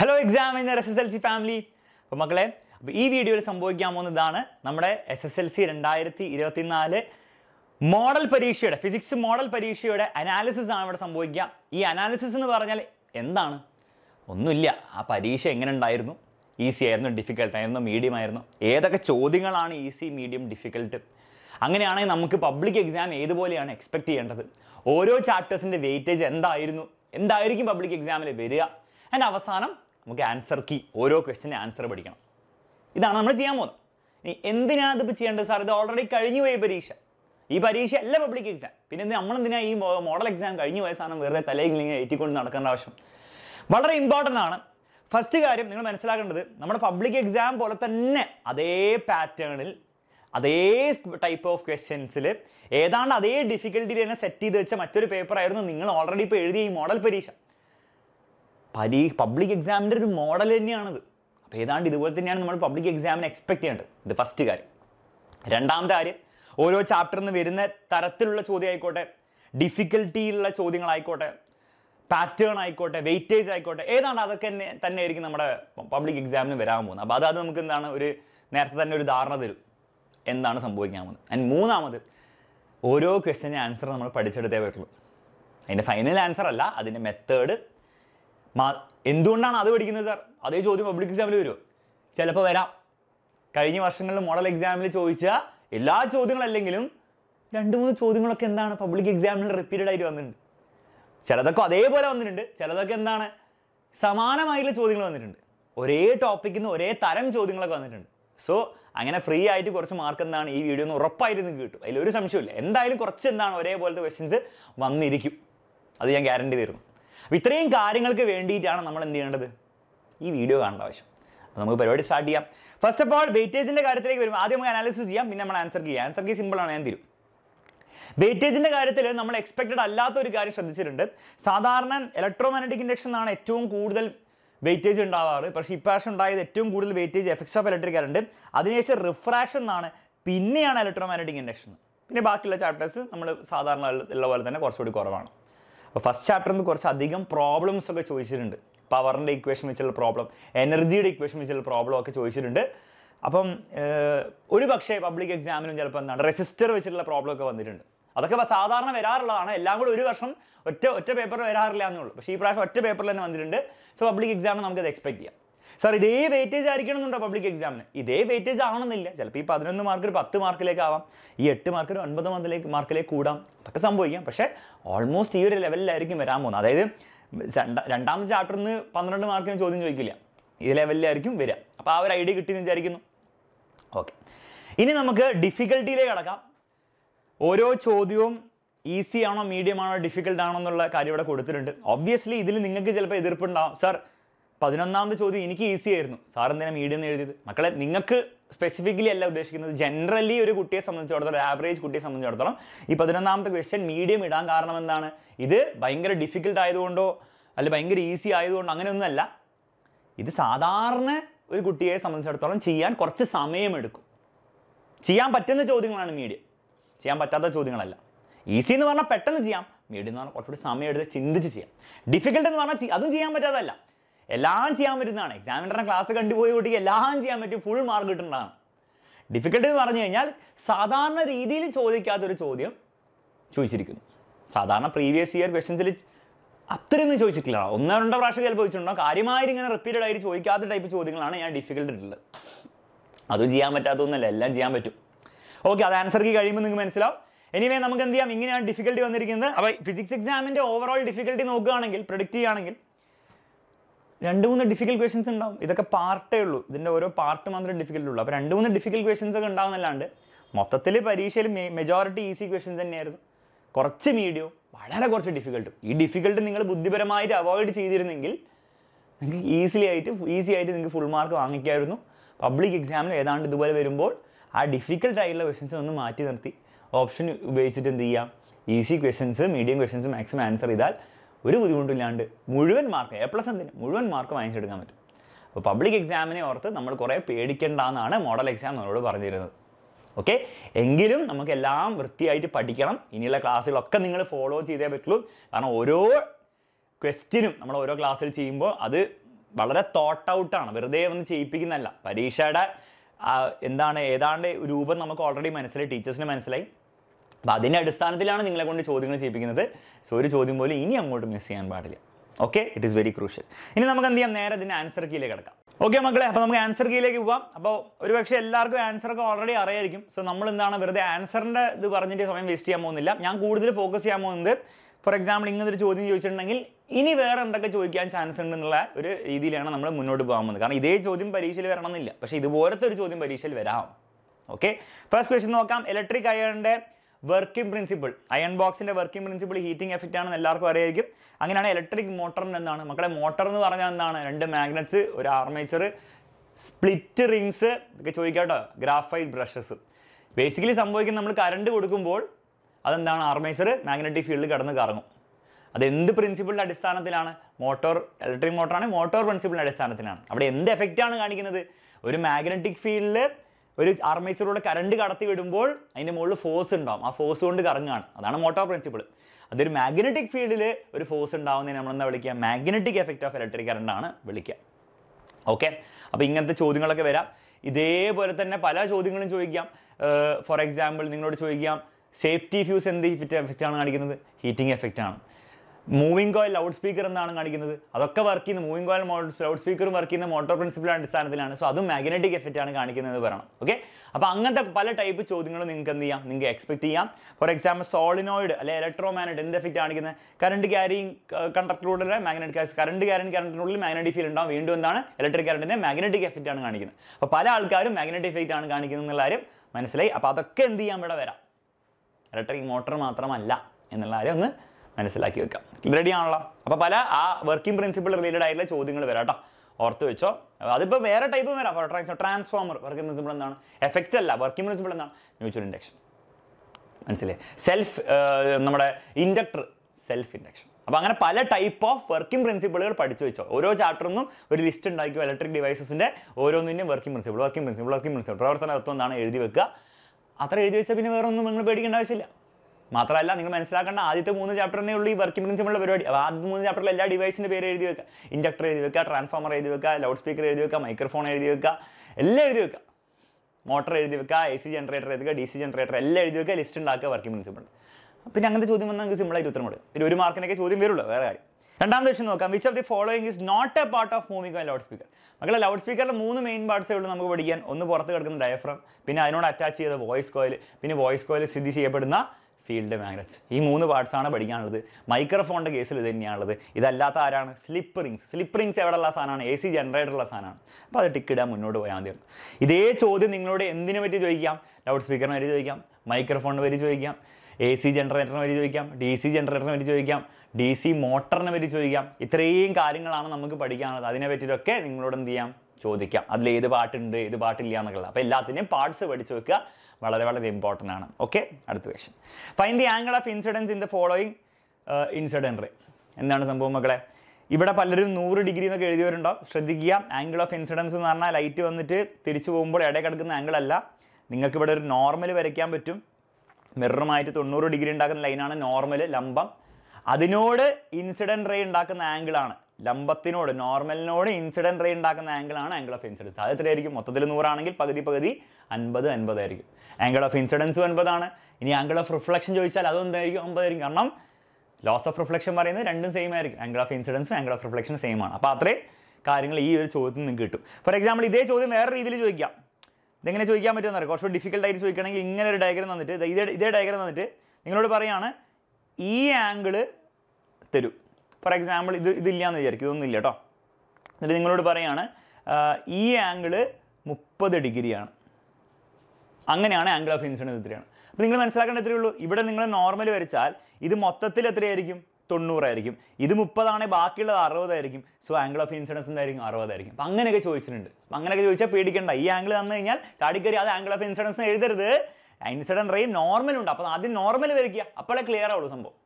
Hello examiner S S L C family അപ്പോൾ മക്കളെ അപ്പോൾ ഈ വീഡിയോയിൽ സംഭവിക്കാൻ പോകുന്നതാണ് നമ്മുടെ എസ് എസ് എൽ സി രണ്ടായിരത്തി നാല് മോഡൽ പരീക്ഷയുടെ ഫിസിക്സ് മോഡൽ പരീക്ഷയുടെ അനാലിസിസ് ആണ് ഇവിടെ സംഭവിക്കുക ഈ അനാലിസിസ് എന്ന് പറഞ്ഞാൽ എന്താണ് ഒന്നുമില്ല ആ പരീക്ഷ എങ്ങനെ ഉണ്ടായിരുന്നു ഈസി ആയിരുന്നു ഡിഫിക്കൽട്ട് ആയിരുന്നു മീഡിയം ആയിരുന്നു ഏതൊക്കെ ചോദ്യങ്ങളാണ് ഈസി മീഡിയം ഡിഫിക്കൽട്ട് അങ്ങനെയാണെങ്കിൽ നമുക്ക് പബ്ലിക് എക്സാം ഏതുപോലെയാണ് എക്സ്പെക്ട് ചെയ്യേണ്ടത് ഓരോ ചാപ്റ്റേഴ്സിൻ്റെ വെയിറ്റേജ് എന്തായിരുന്നു എന്തായിരിക്കും പബ്ലിക് എക്സാമിൽ വരിക ആൻഡ് അവസാനം നമുക്ക് ആൻസർ കീ ഓരോ ക്വസ്റ്റിൻ്റെ ആൻസർ പഠിക്കണം ഇതാണ് നമ്മൾ ചെയ്യാൻ പോകുന്നത് ഇനി എന്തിനാണ് ഇപ്പോൾ ചെയ്യേണ്ടത് സാർ ഇത് ഓൾറെഡി കഴിഞ്ഞു പോയ പരീക്ഷ ഈ പരീക്ഷ അല്ല പബ്ലിക് എക്സാം പിന്നെ നമ്മളെന്തിനാ ഈ മോഡൽ എക്സാം കഴിഞ്ഞു പോയ സാധനം വെറുതെ തലയിങ്ങനെ ഏറ്റിക്കൊണ്ട് നടക്കേണ്ട ആവശ്യം വളരെ ഇമ്പോർട്ടൻ്റ് ആണ് ഫസ്റ്റ് കാര്യം നിങ്ങൾ മനസ്സിലാക്കേണ്ടത് നമ്മുടെ പബ്ലിക് എക്സാം പോലെ തന്നെ അതേ പാറ്റേണിൽ അതേ ടൈപ്പ് ഓഫ് ക്വസ്റ്റ്യൻസിൽ ഏതാണ്ട് അതേ ഡിഫിക്കൽട്ടി തന്നെ സെറ്റ് ചെയ്ത് വെച്ച മറ്റൊരു പേപ്പറായിരുന്നു നിങ്ങൾ ഓൾറെഡി ഇപ്പോൾ എഴുതിയ ഈ മോഡൽ പരീക്ഷ പരീ പബ്ലിക് എക്സാമിൻ്റെ ഒരു മോഡൽ തന്നെയാണത് അപ്പോൾ ഏതാണ്ട് ഇതുപോലെ തന്നെയാണ് നമ്മൾ പബ്ലിക് എക്സാമിന് എക്സ്പെക്ട് ചെയ്യേണ്ടത് ഇത് ഫസ്റ്റ് കാര്യം രണ്ടാമത്തെ കാര്യം ഓരോ ചാപ്റ്ററിൽ നിന്ന് വരുന്ന തരത്തിലുള്ള ചോദ്യം ആയിക്കോട്ടെ ഡിഫിക്കൽറ്റിയിലുള്ള ചോദ്യങ്ങളായിക്കോട്ടെ പാറ്റേൺ ആയിക്കോട്ടെ വെയിറ്റേജ് ആയിക്കോട്ടെ ഏതാണ് അതൊക്കെ തന്നെ തന്നെ ആയിരിക്കും നമ്മുടെ പബ്ലിക് എക്സാമിന് വരാൻ പോകുന്നത് അപ്പോൾ അതാത് നമുക്ക് എന്താണ് ഒരു നേരത്തെ തന്നെ ഒരു ധാരണ തരും എന്താണ് സംഭവിക്കാൻ പോകുന്നത് ആൻഡ് മൂന്നാമത് ഓരോ ക്വസ്റ്റിൻ്റെ ആൻസർ നമ്മൾ പഠിച്ചെടുത്തേ പറ്റുള്ളൂ അതിൻ്റെ ഫൈനൽ ആൻസർ അല്ല അതിൻ്റെ മെത്തേഡ് മാ എന്തുകൊണ്ടാണ് അത് പഠിക്കുന്നത് സാർ അതേ ചോദ്യം പബ്ലിക് എക്സാമിൽ വരുമോ ചിലപ്പോൾ വരാം കഴിഞ്ഞ വർഷങ്ങളിൽ മോഡൽ എക്സാമിൽ ചോദിച്ച എല്ലാ ചോദ്യങ്ങളല്ലെങ്കിലും രണ്ട് മൂന്ന് ചോദ്യങ്ങളൊക്കെ എന്താണ് പബ്ലിക് എക്സാമിൽ റിപ്പീറ്റഡ് ആയിട്ട് വന്നിട്ടുണ്ട് ചിലതൊക്കെ അതേപോലെ വന്നിട്ടുണ്ട് ചിലതൊക്കെ എന്താണ് സമാനമായിട്ടുള്ള ചോദ്യങ്ങൾ വന്നിട്ടുണ്ട് ഒരേ ടോപ്പിക്കിൽ നിന്ന് ഒരേ തരം ചോദ്യങ്ങളൊക്കെ വന്നിട്ടുണ്ട് സോ അങ്ങനെ ഫ്രീ ആയിട്ട് കുറച്ച് മാർക്ക് എന്താണ് ഈ വീഡിയോ ഒന്ന് ഉറപ്പായിരുന്നു കിട്ടും അതിലൊരു സംശയമില്ല എന്തായാലും കുറച്ച് എന്താണ് ഒരേപോലത്തെ ക്വസ്റ്റ്യൻസ് വന്നിരിക്കും അത് ഞാൻ ഗ്യാരണ്ടി തരുന്നു അപ്പോൾ ഇത്രയും കാര്യങ്ങൾക്ക് വേണ്ടിയിട്ടാണ് നമ്മൾ എന്ത് ചെയ്യേണ്ടത് ഈ വീഡിയോ കാണേണ്ട ആവശ്യം അപ്പോൾ നമുക്ക് പരിപാടി സ്റ്റാർട്ട് ചെയ്യാം ഫസ്റ്റ് ഓഫ് ഓൾ വെയിറ്റേജിൻ്റെ കാര്യത്തിലേക്ക് വരുമ്പോൾ ആദ്യം നമുക്ക് അനാലിസിസ് ചെയ്യാം പിന്നെ നമ്മൾ ആൻസർ ചെയ്യാം ആൻസർ സിമ്പിൾ സിമ്പിളാണ് ഞാൻ തരും വെയിറ്റേജിൻ്റെ കാര്യത്തിൽ നമ്മൾ എക്സ്പെക്റ്റഡ് അല്ലാത്ത ഒരു കാര്യം ശ്രദ്ധിച്ചിട്ടുണ്ട് സാധാരണ ഇലക്ട്രോ ഇൻഡക്ഷൻ ഇൻഡക്ഷനാണ് ഏറ്റവും കൂടുതൽ വെയിറ്റേജ് ഉണ്ടാവാറ് പക്ഷേ ഇപ്രാവശ്യം ഉണ്ടായത് ഏറ്റവും കൂടുതൽ weightage effects of electric current അതിനുശേഷം റിഫ്രാക്ഷൻ എന്നാണ് പിന്നെയാണ് ഇലക്ട്രോ ഇൻഡക്ഷൻ പിന്നെ ബാക്കിയുള്ള ചാപ്റ്റേഴ്സ് നമ്മൾ സാധാരണ ഉള്ള പോലെ തന്നെ കുറച്ചുകൂടി കുറവാണ് അപ്പോൾ ഫസ്റ്റ് ചാപ്റ്ററിൽ നിന്ന് കുറച്ചധികം പ്രോബ്ലംസ് ഒക്കെ ചോദിച്ചിട്ടുണ്ട് പവറിൻ്റെ ഇക്വേഷൻ വെച്ചുള്ള പ്രോബ്ലം എനർജിയുടെ ഇക്വേഷൻ വെച്ചുള്ള പ്രോബ്ലം ഒക്കെ ചോദിച്ചിട്ടുണ്ട് അപ്പം ഒരു പക്ഷേ പബ്ലിക് എക്സാമിനും ചിലപ്പോൾ എന്താണ് റെസിസ്റ്റർ വെച്ചിട്ടുള്ള പ്രോബ്ലം ഒക്കെ വന്നിട്ടുണ്ട് അതൊക്കെ സാധാരണ വരാറുള്ളതാണ് എല്ലാം കൂടെ ഒരു വർഷം ഒറ്റ ഒറ്റ പേപ്പർ വരാറില്ല എന്നുള്ളൂ പക്ഷേ ഈ പ്രാവശ്യം ഒറ്റ പേപ്പറിൽ തന്നെ വന്നിട്ടുണ്ട് സോ പബ്ലിക് എക്സാമിന് നമുക്കത് എക്സ്പെക്ട് ചെയ്യാം സാർ ഇതേ വെയിറ്റേജ് എന്നുണ്ടോ പബ്ലിക് എക്സാമിന് ഇതേ വെയിറ്റേജ് ആവണമെന്നില്ല ചിലപ്പോൾ ഈ പതിനൊന്ന് മാർക്ക് ഒരു പത്ത് മാർക്കിലേക്ക് ആവാം ഈ എട്ട് മാർക്ക് ഒരു ഒൻപത് മാർക്കിലേക്ക് മാർക്കിലേക്ക് കൂടാം അതൊക്കെ സംഭവിക്കാം പക്ഷേ ഓൾമോസ്റ്റ് ഈ ഒരു ലെവലിലായിരിക്കും വരാൻ പോകുന്നത് അതായത് രണ്ടാമത്തെ ചാപ്റ്ററിൽ നിന്ന് പന്ത്രണ്ട് മാർക്കിന് ചോദ്യം ചോദിക്കില്ല ഈ ലെവലിലായിരിക്കും വരിക അപ്പോൾ ആ ഒരു ഐഡിയ കിട്ടിയെന്ന് വിചാരിക്കുന്നു ഓക്കെ ഇനി നമുക്ക് ഡിഫിക്കൽട്ടിയിലേക്ക് കടക്കാം ഓരോ ചോദ്യവും ഈസി ആണോ മീഡിയം ആണോ ഡിഫിക്കൽട്ടാണോ ആണോ എന്നുള്ള കാര്യം ഇവിടെ കൊടുത്തിട്ടുണ്ട് ഒബ്വിയസ്ലി ഇതിൽ നിങ്ങൾക്ക് ചിലപ്പോൾ എതിർപ്പുണ്ടാവും സാർ പതിനൊന്നാമത് ചോദ്യം എനിക്ക് ഈസി ആയിരുന്നു സാർ എന്തിനാ മീഡിയം എന്ന് എഴുതിയത് മക്കളെ നിങ്ങൾക്ക് സ്പെസിഫിക്കലി അല്ല ഉദ്ദേശിക്കുന്നത് ജനറലി ഒരു കുട്ടിയെ സംബന്ധിച്ചിടത്തോളം ആവറേജ് കുട്ടിയെ സംബന്ധിച്ചിടത്തോളം ഈ പതിനൊന്നാമത്തെ ക്വസ്റ്റ്യൻ മീഡിയം ഇടാൻ കാരണം എന്താണ് ഇത് ഭയങ്കര ഡിഫിക്കൽട്ട് ആയതുകൊണ്ടോ അല്ല ഭയങ്കര ഈസി ആയതുകൊണ്ടോ അങ്ങനെയൊന്നുമല്ല ഇത് സാധാരണ ഒരു കുട്ടിയെ സംബന്ധിച്ചിടത്തോളം ചെയ്യാൻ കുറച്ച് സമയമെടുക്കും ചെയ്യാൻ പറ്റുന്ന ചോദ്യങ്ങളാണ് മീഡിയം ചെയ്യാൻ പറ്റാത്ത ചോദ്യങ്ങളല്ല ഈസി എന്ന് പറഞ്ഞാൽ പെട്ടെന്ന് ചെയ്യാം മീഡിയം എന്ന് പറഞ്ഞാൽ കുറച്ചുകൂടി സമയം എടുത്ത് ചിന്തിച്ച് ചെയ്യാം ഡിഫിക്കൽട്ട് എന്ന് പറഞ്ഞാൽ അതും ചെയ്യാൻ പറ്റാതല്ല എല്ലാം ചെയ്യാൻ പറ്റുന്നതാണ് എക്സാമിനറിനെ ക്ലാസ് കണ്ടുപോയി കുട്ടിക്ക് എല്ലാം ചെയ്യാൻ പറ്റും ഫുൾ മാർക്ക് കിട്ടുന്നതാണ് ഡിഫിക്കൽട്ട് എന്ന് പറഞ്ഞു കഴിഞ്ഞാൽ സാധാരണ രീതിയിൽ ചോദിക്കാത്തൊരു ചോദ്യം ചോദിച്ചിരിക്കുന്നു സാധാരണ പ്രീവിയസ് ഇയർ ക്വസ്റ്റ്യൻസിൽ അത്രയൊന്നും ചോദിച്ചിട്ടില്ല ഒന്നോ രണ്ടോ പ്രാവശ്യം ചിലപ്പോൾ ചോദിച്ചിട്ടുണ്ടോ കാര്യമായിട്ട് ഇങ്ങനെ റിപ്പീറ്റഡ് ആയിട്ട് ചോദിക്കാത്ത ടൈപ്പ് ചോദ്യങ്ങളാണ് ഞാൻ ഡിഫിക്കൽട്ട് ഇട്ടിട്ടുള്ളത് അതും ചെയ്യാൻ പറ്റാത്തൊന്നുമല്ല എല്ലാം ചെയ്യാൻ പറ്റും ഓക്കെ അത് ആൻസർ കീ കഴിയുമ്പോൾ നിങ്ങൾക്ക് മനസ്സിലാവും എനിവേ നമുക്ക് എന്ത് ചെയ്യാം ഇങ്ങനെയാണ് ഡിഫിക്കൽട്ടി വന്നിരിക്കുന്നത് അപ്പോൾ ഫിസിക്സ് എക്സാമിൻ്റെ ഓവറോൾ ഡിഫിക്കൽട്ടി നോക്കുകയാണെങ്കിൽ പ്രൊഡിക്റ്റ് ചെയ്യുകയാണെങ്കിൽ രണ്ട് മൂന്ന് ഡിഫിക്കൽ ക്വസ്റ്റ്യൻസ് ഉണ്ടാവും ഇതൊക്കെ പാർട്ടേ ഉള്ളൂ ഇതിൻ്റെ ഓരോ പാർട്ട് മാത്രമേ ഡിഫിക്കൽട്ട് ഉള്ളൂ അപ്പോൾ രണ്ട് മൂന്ന് ഡിഫിക്കൽ ക്വസ്റ്റ്യൻസ് ഒക്കെ ഉണ്ടാവുന്നല്ലാണ്ട് മൊത്തത്തിൽ പരീക്ഷയിൽ മെജോറിറ്റി ഈസി ക്വസ്റ്റ്യൻസ് തന്നെയായിരുന്നു കുറച്ച് മീഡിയം വളരെ കുറച്ച് ഡിഫിക്കൽട്ടും ഈ ഡിഫിക്കൽട്ട് നിങ്ങൾ ബുദ്ധിപരമായിട്ട് അവോയ്ഡ് ചെയ്തിരുന്നെങ്കിൽ നിങ്ങൾക്ക് ഈസിലി ആയിട്ട് ഈസി ആയിട്ട് നിങ്ങൾക്ക് ഫുൾ മാർക്ക് വാങ്ങിക്കായിരുന്നു പബ്ലിക് എക്സാമിന് ഏതാണ്ട് ഇതുപോലെ വരുമ്പോൾ ആ ഡിഫിക്കൽട്ടായിട്ടുള്ള ആയിട്ടുള്ള ക്വസ്റ്റ്യൻസ് ഒന്ന് മാറ്റി നിർത്തി ഓപ്ഷൻ ഉപയോഗിച്ചിട്ട് എന്ത് ചെയ്യാം easy questions medium questions maximum answer ചെയ്താൽ ഒരു ബുദ്ധിമുട്ടില്ലാണ്ട് മുഴുവൻ മാർക്ക് എ പ്ലസ് എന്തിന് മുഴുവൻ മാർക്ക് വാങ്ങിച്ചെടുക്കാൻ പറ്റും അപ്പോൾ പബ്ലിക് എക്സാമിനെ ഓർത്ത് നമ്മൾ കുറേ എന്നാണ് മോഡൽ എക്സാം നമ്മളോട് പറഞ്ഞിരുന്നത് ഓക്കെ എങ്കിലും നമുക്കെല്ലാം വൃത്തിയായിട്ട് പഠിക്കണം ഇനിയുള്ള ക്ലാസ്സുകളൊക്കെ നിങ്ങൾ ഫോളോ ചെയ്തേ പറ്റുള്ളൂ കാരണം ഓരോ ക്വസ്റ്റ്യനും നമ്മൾ ഓരോ ക്ലാസ്സിൽ ചെയ്യുമ്പോൾ അത് വളരെ തോട്ട് ഔട്ടാണ് വെറുതെ ഒന്ന് ചെയ്യിപ്പിക്കുന്നതല്ല പരീക്ഷയുടെ എന്താണ് ഏതാണ്ട് രൂപം നമുക്ക് ഓൾറെഡി മനസ്സിലായി ടീച്ചേഴ്സിന് മനസ്സിലായി അപ്പോൾ അതിൻ്റെ അടിസ്ഥാനത്തിലാണ് നിങ്ങളെ കൊണ്ട് ചോദ്യങ്ങൾ ചെയ്യിപ്പിക്കുന്നത് സോ ഒരു ചോദ്യം പോലും ഇനി അങ്ങോട്ട് മിസ് ചെയ്യാൻ പാടില്ല okay it is very crucial ഇനി നമുക്ക് എന്ത് ചെയ്യാം നേരെ ഇതിൻ്റെ ആൻസർ കീയിലേക്ക് കിടക്കാം ഓക്കെ മക്കളെ അപ്പോൾ നമുക്ക് ആൻസർ കീയിലേക്ക് പോവാം അപ്പോൾ പക്ഷേ എല്ലാവർക്കും ആൻസറൊക്കെ ഓൾറെഡി അറിയായിരിക്കും സോ നമ്മൾ എന്താണ് വെറുതെ ആൻസറിൻ്റെ ഇത് പറഞ്ഞിട്ട് സമയം വേസ്റ്റ് ചെയ്യാൻ പോകുന്നില്ല ഞാൻ കൂടുതൽ ഫോക്കസ് ചെയ്യാൻ പോകുന്നത് ഫോർ എക്സാമ്പിൾ ഇങ്ങനൊരു ചോദ്യം ചോദിച്ചിട്ടുണ്ടെങ്കിൽ ഇനി വേറെ എന്തൊക്കെ ചോദിക്കാൻ ചാൻസ് ഉണ്ടെന്നുള്ള ഒരു രീതിയിലാണ് നമ്മൾ മുന്നോട്ട് പോകാൻ പോകുന്നത് കാരണം ഇതേ ചോദ്യം പരീക്ഷയിൽ വരണമെന്നില്ല പക്ഷേ ഇതുപോലത്തെ ഒരു ചോദ്യം പരീക്ഷയിൽ വരാം ഓക്കെ ഫസ്റ്റ് ക്വസ്റ്റ്യൻ നോക്കാം ഇലക്ട്രിക് അയണിൻ്റെ വർക്കിംഗ് പ്രിൻസിപ്പിൾ അയൺ ബോക്സിൻ്റെ വർക്കിംഗ് പ്രിൻസിപ്പിൾ ഹീറ്റിംഗ് എഫക്റ്റ് ആണെന്ന് എല്ലാവർക്കും അറിയായിരിക്കും അങ്ങനെയാണ് ഇലക്ട്രിക് മോട്ടറിന് എന്താണ് മക്കളെ മോട്ടർ എന്ന് പറഞ്ഞാൽ എന്താണ് രണ്ട് മാഗ്നറ്റ്സ് ഒരു ആർമേച്ചർ സ്പ്ലിറ്റ് റിങ്സ് ഒക്കെ ചോദിക്കാം കേട്ടോ ഗ്രാഫൈറ്റ് ബ്രഷസ് ബേസിക്കലി സംഭവിക്കുന്നത് നമ്മൾ കരണ്ട് കൊടുക്കുമ്പോൾ അതെന്താണ് ആർമേച്ചർ മാഗ്നറ്റിക് ഫീൽഡിൽ കിടന്ന് കറങ്ങും അതെന്ത് പ്രിൻസിപ്പിളിൻ്റെ അടിസ്ഥാനത്തിലാണ് മോട്ടോർ ഇലക്ട്രിക് മോട്ടറാണ് മോട്ടോർ പ്രിൻസിപ്പിളിൻ്റെ അടിസ്ഥാനത്തിലാണ് അവിടെ എന്ത് എഫക്റ്റാണ് കാണിക്കുന്നത് ഒരു മാഗ്നറ്റിക് ഫീൽഡിൽ ഒരു ആർമേച്ചറിലൂടെ കറണ്ട് കടത്തി വിടുമ്പോൾ അതിൻ്റെ മുകളിൽ ഫോഴ്സ് ഉണ്ടാവും ആ ഫോഴ്സ് കൊണ്ട് കറങ്ങുകയാണ് അതാണ് മോട്ടോർ പ്രിൻസിപ്പിൾ അതൊരു മാഗ്നറ്റിക് ഫീൽഡിൽ ഒരു ഫോഴ്സ് ഉണ്ടാവുന്നതിന് നമ്മളെന്താ വിളിക്കുക മാഗ്നറ്റിക് എഫക്റ്റ് ഓഫ് ഇലക്ട്രിക് കറണ്ടാണ് വിളിക്കുക ഓക്കെ അപ്പോൾ ഇങ്ങനത്തെ ചോദ്യങ്ങളൊക്കെ വരാം ഇതേപോലെ തന്നെ പല ചോദ്യങ്ങളും ചോദിക്കാം ഫോർ എക്സാമ്പിൾ നിങ്ങളോട് ചോദിക്കാം സേഫ്റ്റി ഫ്യൂസ് എന്ത് എഫക്റ്റാണ് കാണിക്കുന്നത് ഹീറ്റിംഗ് എഫക്റ്റാണ് മൂവിംഗ് കോയിൽ ലൗഡ് സ്പീക്കർ എന്നാണ് കാണിക്കുന്നത് അതൊക്കെ വർക്ക് ചെയ്യുന്ന മൂവിംഗ് കോയിൽ ലൗഡ് സ്പീക്കറും വർക്ക് ചെയ്യുന്ന മോട്ടോർ പ്രിൻസിപ്പിൾ അടിസ്ഥാനത്തിലാണ് സോ അതും മാഗ്നറ്റിക് എഫക്റ്റ് ആണ് കാണിക്കുന്നത് പറയണം ഓക്കെ അപ്പോൾ അങ്ങനത്തെ പല ടൈപ്പ് ചോദ്യങ്ങളും നിങ്ങൾക്ക് എന്ത് ചെയ്യാം നിങ്ങൾക്ക് എക്സ്പെക്ട് ചെയ്യാം ഫോർ എക്സാമ്പിൾ സോളിനോയിഡ് അല്ലെ ഇലക്ട്രോ മാഗ്നറ്റ് എന്ത് എഫക്റ്റ് കാണിക്കുന്നത് കറണ്ട് ക്യാരിങ് കണ്ടക്ടറിലൂടെ മാഗ്നറ്റിക് കറണ്ട് ക്യാരിങ് കറണ്ടിനുള്ളിൽ മാഗ്നറ്റിക് ഫീൽ ഉണ്ടാവും വീണ്ടും എന്താണ് ഇലക്ട്രിക് കറണ്ടിൻ്റെ മാഗ്നറ്റിക് എഫക്റ്റ് ആണ് കാണിക്കുന്നത് അപ്പോൾ പല ആൾക്കാരും മാഗ്നറ്റിക് എഫക്റ്റ് ആണ് കാണിക്കുന്നത് എന്നുള്ള മനസ്സിലായി അപ്പോൾ അതൊക്കെ എന്ത് ചെയ്യാം ഇവിടെ വരാം ഇലക്ട്രിക് മോട്ടോർ മാത്രമല്ല എന്നുള്ള കാര്യം ഒന്ന് മനസ്സിലാക്കി വെക്കാം ആണല്ലോ അപ്പോൾ പല ആ വർക്കിംഗ് പ്രിൻസിപ്പിൾ റിലേറ്റഡ് ആയിട്ടുള്ള ചോദ്യങ്ങൾ വരാം കേട്ടോ ഓർത്ത് വെച്ചോ അതിപ്പോൾ വേറെ ടൈപ്പ് വരാം ഫോർ ട്രാൻസ്ഫോമർ വർക്കിംഗ് പ്രിൻസിപ്പിൾ എന്താണ് എഫക്റ്റ് അല്ല വർക്കിംഗ് പ്രിൻസിപ്പിൾ എന്താണ് മ്യൂച്വൽ ഇൻഡക്ഷൻ മനസ്സിലായി സെൽഫ് നമ്മുടെ ഇൻഡക്ടർ സെൽഫ് ഇൻഡക്ഷൻ അപ്പോൾ അങ്ങനെ പല ടൈപ്പ് ഓഫ് വർക്കിംഗ് പ്രിൻസിപ്പിളുകൾ പഠിച്ചു വെച്ചോ ഓരോ നിന്നും ഒരു ലിസ്റ്റ് ഉണ്ടാക്കി ഇലക്ട്രിക് ഡിവൈസസിൻ്റെ ഓരോന്നിൻ്റെയും working principle working principle working principle പ്രവർത്തന എന്താണ് എഴുതി വെക്കുക അത്ര എഴുതി വെച്ചാൽ പിന്നെ വേറെ ഒന്നും നിങ്ങൾ പേടിക്കേണ്ട ആവശ്യമില്ല മാത്രമല്ല നിങ്ങൾ മനസ്സിലാക്കേണ്ട ആദ്യത്തെ മൂന്ന് ചാപ്റ്ററിനേ ഉള്ളൂ ഈ വർക്കിംഗ് പ്രിൻസിപ്പിളുള്ള പരിപാടി അപ്പോൾ ആദ്യ മൂന്ന് ചാപ്റ്ററിൽ എല്ലാ ഡിവൈസിൻ്റെ പേര് എഴുതി വെക്കുക ഇൻഡക്ടർ എഴുതി വെക്കുക ട്രാൻസ്ഫോമർ എഴുതി വെക്കുക ലൗഡ് സ്പീക്കർ എഴുതി വെക്കുക മൈക്രോഫോൺ എഴുതി വെക്കുക എല്ലാം എഴുതി വെക്കുക മോട്ടർ എഴുതി വെക്കുക എ സി ജനറേറ്റർ എഴുതി വെക്കുക ഡി സി ജനറേറ്റർ എല്ലാം എഴുതി വെക്കുക ലിസ്റ്റ് ഉണ്ടാക്കുക വർക്കിംഗ് പ്രിൻസിപ്പിൾ പിന്നെ അങ്ങനത്തെ ചോദ്യം വന്നാൽ നിങ്ങൾക്ക് സിമ്പിളായിട്ട് ഉത്തരം കൊടുക്കും പിന്നെ ഒരു മാർക്കിനൊക്കെ ചോദ്യം വരുള്ളൂ വേറെ കാര്യം രണ്ടാമത്തെ ക്വസ്റ്റൻ നോക്കാം which of the following is not a part of moving loudspeaker മക്കളെ ലൗഡ് സ്പീക്കറിൻ്റെ മൂന്ന് മെയിൻ പാർട്സേ ഉള്ളൂ നമുക്ക് പഠിക്കാൻ ഒന്ന് പുറത്ത് കിടക്കുന്ന ഡയഫ്രം പിന്നെ അതിനോട് അറ്റാച്ച് ചെയ്ത വോയിസ് കോയിൽ പിന്നെ വോയിസ് കോയിൽ സ്ഥിതി ചെയ്യപ്പെടുന്ന ഫീൽഡ് മാഗ്നറ്റ്സ് ഈ മൂന്ന് പാർട്സാണ് പഠിക്കാനുള്ളത് മൈക്രോഫോണിൻ്റെ കേസിൽ ഇത് തന്നെയാണുള്ളത് ഇതല്ലാത്ത ആരാണ് സ്ലിപ്പ് റിങ്സ് സ്ലിപ്പ് റിങ്സ് ഉള്ള സാധനമാണ് എ സി ജനറേറ്ററുള്ള സാധനമാണ് അപ്പോൾ അത് ടിക്ക് ഇടാൻ മുന്നോട്ട് പോയാൽ മതി ഇതേ ചോദ്യം നിങ്ങളോട് എന്തിനെ പറ്റി ചോദിക്കാം ലൗഡ് സ്പീക്കറിനെ പറ്റി ചോദിക്കാം മൈക്രോഫോണിനെ പറ്റി ചോദിക്കാം എ സി ജനറേറ്ററിനെ പറ്റി ചോദിക്കാം ഡി സി ജനറേറ്ററിനെ പറ്റി ചോദിക്കാം ഡി സി മോട്ടറിനെ പറ്റി ചോദിക്കാം ഇത്രയും കാര്യങ്ങളാണ് നമുക്ക് പഠിക്കാനുള്ളത് അതിനെ പറ്റിയിട്ടൊക്കെ നിങ്ങളോട് എന്ത് ചെയ്യാം ചോദിക്കാം അതിൽ ഏത് പാട്ടുണ്ട് ഏത് പാട്ടില്ല എന്നൊക്കെ അപ്പോൾ എല്ലാത്തിനെയും പാർട്സ് പഠിച്ചു വെക്കുക വളരെ വളരെ ഇമ്പോർട്ടൻ്റ് ആണ് ഓക്കെ അടുത്ത question find the angle of incidence in the following incident എന്താണ് സംഭവം മക്കളെ ഇവിടെ പലരും നൂറ് ഡിഗ്രി എന്നൊക്കെ എഴുതിയവരുണ്ടോ ശ്രദ്ധിക്കുക ആംഗിൾ ഓഫ് ഇൻസിഡൻസ് എന്ന് പറഞ്ഞാൽ ലൈറ്റ് വന്നിട്ട് തിരിച്ചു പോകുമ്പോൾ ഇടയിൽ കിടക്കുന്ന ആംഗിൾ അല്ല നിങ്ങൾക്ക് ഇവിടെ ഒരു നോർമൽ വരയ്ക്കാൻ പറ്റും മിററുമായിട്ട് തൊണ്ണൂറ് ഡിഗ്രി ഉണ്ടാക്കുന്ന ലൈനാണ് നോർമൽ ലംബം അതിനോട് ഇൻസിഡൻറ് റേ ഉണ്ടാക്കുന്ന ആംഗിളാണ് ലംബത്തിനോട് നോർമലിനോട് ഇൻസിഡൻറ്റ് റേ ഉണ്ടാക്കുന്ന ആണ് ആംഗിൾ ഓഫ് ഇൻസിഡൻസ് അത് എത്രയായിരിക്കും മൊത്തത്തിൽ നൂറാണെങ്കിൽ പകുതി പകുതി അൻപത് അൻപതായിരിക്കും ആംഗിൾ ഓഫ് ഇൻസിഡൻസും അൻപതാണ് ഇനി ആംഗിൾ ഓഫ് റിഫ്ലക്ഷൻ ചോദിച്ചാൽ അതും എന്തായിരിക്കും അമ്പതായിരിക്കും കാരണം ലോസ് ഓഫ് റിഫ്ലക്ഷൻ പറയുന്നത് രണ്ടും സെയിം ആയിരിക്കും ആംഗിൾ ഓഫ് ഇൻസിഡൻസും ആംഗിൾ ഓഫ് റിഫ്ലക്ഷൻ സെയിം ആണ് അപ്പോൾ അത്രയും കാര്യങ്ങൾ ഈ ഒരു ചോദ്യത്തിൽ നിന്ന് കിട്ടും ഫോർ എക്സാമ്പിൾ ഇതേ ചോദ്യം വേറെ രീതിയിൽ ചോദിക്കാം ഇതെങ്ങനെ ചോദിക്കാൻ പറ്റുമെന്ന് അറിയാം കുറച്ച് ഡിഫിക്കൽട്ട് ആയിട്ട് ചോദിക്കണമെങ്കിൽ ഇങ്ങനെ ഒരു ഡയഗ്രം തന്നിട്ട് ഇതേ ഇതേ ഡയഗ്രം തന്നിട്ട് നിങ്ങളോട് പറയുകയാണ് ഈ ആംഗിള് തരും ഫോർ എക്സാമ്പിൾ ഇത് ഇതില്ലാന്ന് വിചാരിക്കും ഇല്ല കേട്ടോ എന്നിട്ട് നിങ്ങളോട് പറയാണ് ഈ ആംഗിൾ മുപ്പത് ഡിഗ്രിയാണ് അങ്ങനെയാണ് ആംഗിൾ ഓഫ് ഇൻസിഡൻസ് എത്രയാണ് അപ്പോൾ നിങ്ങൾ മനസ്സിലാക്കേണ്ട എത്രയേ ഉള്ളൂ ഇവിടെ നിങ്ങൾ നോർമൽ വരച്ചാൽ ഇത് മൊത്തത്തിൽ എത്രയായിരിക്കും തൊണ്ണൂറായിരിക്കും ഇത് മുപ്പതാണെങ്കിൽ ബാക്കിയുള്ളത് അറുപതായിരിക്കും സോ ആംഗിൾ ഓഫ് ഇൻസിഡൻസ് എന്തായിരിക്കും അറുപതായിരിക്കും അപ്പം അങ്ങനെയൊക്കെ ചോദിച്ചിട്ടുണ്ട് അപ്പം അങ്ങനെയൊക്കെ ചോദിച്ചാൽ പേടിക്കണ്ട ഈ ആംഗിൾ തന്നു കഴിഞ്ഞാൽ ചാടിക്കറി അത് ആംഗിൾ ഓഫ് ഇൻസിഡൻസ് എഴുതരുത് ഇൻസിഡൻ റേ നോർമൽ ഉണ്ട് അപ്പോൾ ആദ്യം നോർമൽ വരയ്ക്കുക അപ്പോഴേ ക്ലിയർ ആവുള്ളൂ സംഭവം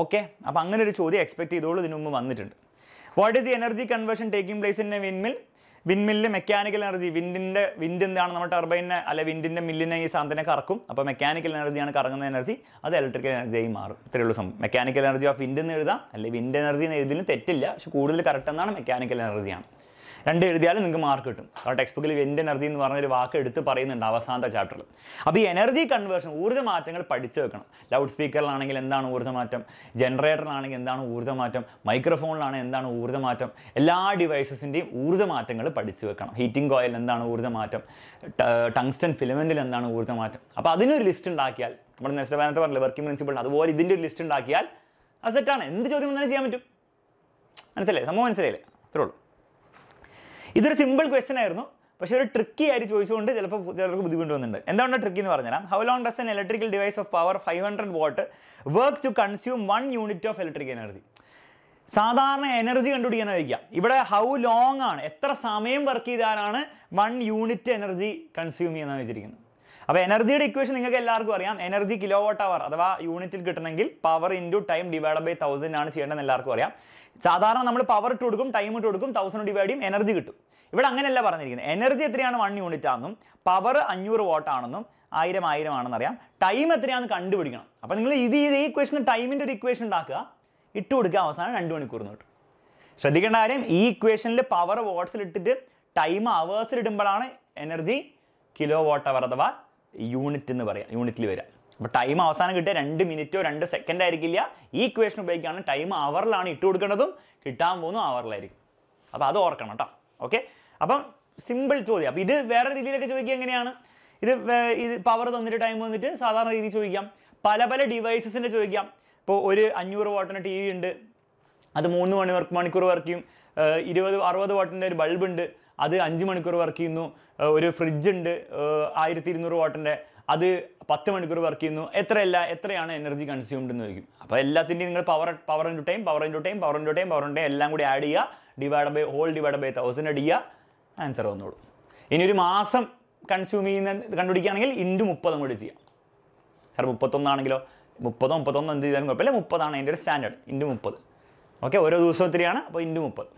ഓക്കെ അപ്പോൾ അങ്ങനെ ഒരു ചോദ്യം എക്സ്പെക്ട് ചെയ്തോളൂ ഇതിനു മുമ്പ് വന്നിട്ടുണ്ട് what is the energy conversion taking place in a windmill വിൻമില്ലിൽ മെക്കാനിക്കൽ എനർജി വിൻഡിൻ്റെ വിൻഡ് എന്താണ് നമ്മുടെ ടർബൈനെ അല്ലെ വിൻഡിൻ്റെ മില്ലിനെ ഈ സാധനത്തിനെ കറക്കും അപ്പോൾ മെക്കാനിക്കൽ എനർജിയാണ് കറങ്ങുന്ന എനർജി അത് ഇലക്ട്രിക്കൽ എനർജിയായി മാറും ഇത്രയേ ഉള്ളൂ സംഭവം മെക്കാനിക്കൽ എനർജി ഓഫ് വിൻഡ് എന്ന് എഴുതാം അല്ലെങ്കിൽ വിൻഡ് എനർജി എന്ന് എഴുതിലും തെറ്റില്ല പക്ഷെ കൂടുതൽ കറക്റ്റ് എന്നാണ് മെക്കാനിക്കൽ എനർജിയാണ് രണ്ട് എഴുതിയാലും നിങ്ങൾക്ക് മാർക്ക് കിട്ടും കാരണം ടെക്സ്റ്റ് ബുക്കിൽ വെൻ്റ് എനർജി എന്ന് പറഞ്ഞൊരു വാക്ക് എടുത്ത് പറയുന്നുണ്ട് അവസാനത്തെ ചാപ്റ്ററിൽ അപ്പോൾ ഈ എനർജി കൺവേർഷൻ ഊർജ്ജ മാറ്റങ്ങൾ പഠിച്ചു വെക്കണം ലൗഡ് സ്പീക്കറിലാണെങ്കിൽ എന്താണ് ഊർജ്ജമാറ്റം ജനറേറ്ററിലാണെങ്കിൽ എന്താണ് ഊർജ്ജമാറ്റം മൈക്രോഫോണിലാണ് എന്താണ് ഊർജ്ജമാറ്റം എല്ലാ ഡിവൈസസിൻ്റെയും ഊർജ്ജമാറ്റങ്ങൾ പഠിച്ചു വെക്കണം ഹീറ്റിംഗ് കോയിൽ എന്താണ് ഊർജ്ജമാറ്റം ടങ്സ്റ്റൺ ഫിലമെൻറ്റിൽ എന്താണ് ഊർജ്ജമാറ്റം അപ്പോൾ അതിനൊരു ലിസ്റ്റ് ഉണ്ടാക്കിയാൽ നമ്മുടെ നെസ്റ്റബാനത്തെ പറഞ്ഞില്ല വർക്കിംഗ് പ്രിൻസിപ്പിൾ അതുപോലെ ഇതിൻ്റെ ഒരു ലിസ്റ്റ് ഉണ്ടാക്കിയാൽ അത് സെറ്റാണ് എന്ത് ചോദ്യം വന്നാലും ചെയ്യാൻ പറ്റും മനസ്സിലായി സംഭവം മനസ്സിലായില്ലേ അത്രേ ഉള്ളൂ ഇതൊരു സിമ്പിൾ ക്വസ്റ്റൻ ആയിരുന്നു പക്ഷേ ഒരു ട്രിക്കി ആയിട്ട് ചോദിച്ചുകൊണ്ട് ചിലപ്പോൾ ചിലർക്ക് ബുദ്ധിമുട്ട് വന്നിട്ടുണ്ട് എന്താണ് ട്രിക്കി എന്ന് പറഞ്ഞാൽ how long does an electrical device of power five hundred watt work to consume one unit of electric energy സാധാരണ എനർജി കണ്ടുപിടിക്കാൻ ചോദിക്കുക ഇവിടെ ഹൗ ലോങ് ആണ് എത്ര സമയം വർക്ക് ചെയ്താലാണ് വൺ യൂണിറ്റ് എനർജി കൺസ്യൂം ചെയ്യുന്നതെന്ന് വെച്ചിരിക്കുന്നത് അപ്പോൾ എനർജിയുടെ ഇക്വേഷൻ നിങ്ങൾക്ക് എല്ലാവർക്കും അറിയാം എനർജി കിലോ വാട്ട് അവർ അഥവാ യൂണിറ്റിൽ കിട്ടണമെങ്കിൽ power into time divide by thousand ആണ് ചെയ്യേണ്ടതെന്ന് എല്ലാവർക്കും അറിയാം സാധാരണ നമ്മൾ പവർ ഇട്ട് കൊടുക്കും ടൈം ഇട്ട് കൊടുക്കും തൗസൻഡ് ഡിവൈഡ് ചെയ്യും എനർജി കിട്ടും ഇവിടെ അങ്ങനെയല്ല പറഞ്ഞിരിക്കുന്നത് എനർജി എത്രയാണ് വൺ യൂണിറ്റ് ആണെന്നും പവർ അഞ്ഞൂറ് വാട്ട് ആണെന്നും ആയിരം ആയിരം ആണെന്ന് അറിയാം ടൈം എത്രയാണെന്ന് കണ്ടുപിടിക്കണം അപ്പോൾ നിങ്ങൾ ഇത് ഈ ഇക്വേഷൻ ടൈമിൻ്റെ ഒരു ഇക്വേഷൻ ഉണ്ടാക്കുക ഇട്ട് കൊടുക്കുക അവസാനം രണ്ട് മണിക്കൂർ നോട്ട് ശ്രദ്ധിക്കേണ്ട കാര്യം ഈ ഇക്വേഷനിൽ പവർ വാട്ട്സിൽ ഇട്ടിട്ട് ടൈം അവേഴ്സിലിടുമ്പോഴാണ് എനർജി കിലോ വോട്ട് അവർ അഥവാ യൂണിറ്റ് എന്ന് പറയാം യൂണിറ്റിൽ വരിക അപ്പോൾ ടൈം അവസാനം കിട്ടിയ രണ്ട് മിനിറ്റോ രണ്ട് സെക്കൻഡ് ആയിരിക്കില്ല ഈ ഇക്വേഷൻ ഉപയോഗിക്കുകയാണെങ്കിൽ ടൈം അവറിലാണ് ഇട്ട് കൊടുക്കേണ്ടതും കിട്ടാൻ പോകുന്നതും അവറിലായിരിക്കും അപ്പോൾ അത് ഓർക്കണം കേട്ടോ ഓക്കെ അപ്പം സിമ്പിൾ ചോദ്യം അപ്പം ഇത് വേറെ രീതിയിലൊക്കെ ചോദിക്കുക എങ്ങനെയാണ് ഇത് ഇത് പവർ തന്നിട്ട് ടൈം വന്നിട്ട് സാധാരണ രീതിയിൽ ചോദിക്കാം പല പല ഡിവൈസസിൻ്റെ ചോദിക്കാം ഇപ്പോൾ ഒരു അഞ്ഞൂറ് വോട്ടിന് ടി വി ഉണ്ട് അത് മൂന്ന് മണി വർക്ക് മണിക്കൂർ വർക്ക് ചെയ്യും ഇരുപത് അറുപത് വോട്ടിൻ്റെ ഒരു ബൾബ് ഉണ്ട് അത് അഞ്ച് മണിക്കൂർ വർക്ക് ചെയ്യുന്നു ഒരു ഫ്രിഡ്ജ് ഉണ്ട് ആയിരത്തി ഇരുന്നൂറ് വോട്ടിൻ്റെ അത് പത്ത് മണിക്കൂർ വർക്ക് ചെയ്യുന്നു എത്രയല്ല എത്രയാണ് എനർജി കൺസ്യൂംഡ് എന്ന് ചോദിക്കും അപ്പോൾ എല്ലാത്തിൻ്റെയും നിങ്ങൾ power power into time power into time power into time power into time എല്ലാം കൂടി ആഡ് ചെയ്യുക divide by whole divide by thousand അടിക്കുക ആൻസർ വന്നോളൂ ഇനി ഒരു മാസം കൺസ്യൂം ചെയ്യുന്ന കണ്ടുപിടിക്കുകയാണെങ്കിൽ ഇൻറ്റു മുപ്പതും കൂടി ചെയ്യാം സാർ മുപ്പത്തൊന്നാണെങ്കിലോ മുപ്പതോ മുപ്പത്തൊന്നോ എന്ത് ചെയ്താലും കുഴപ്പമില്ല മുപ്പതാണ് എൻ്റെ ഒരു സ്റ്റാൻഡേർഡ് ഇൻറ്റു മുപ്പത് ഓക്കെ ഓരോ ദിവസം ഒത്തിരിയാണ് അപ്പോൾ ഇൻറ്റു മുപ്പത്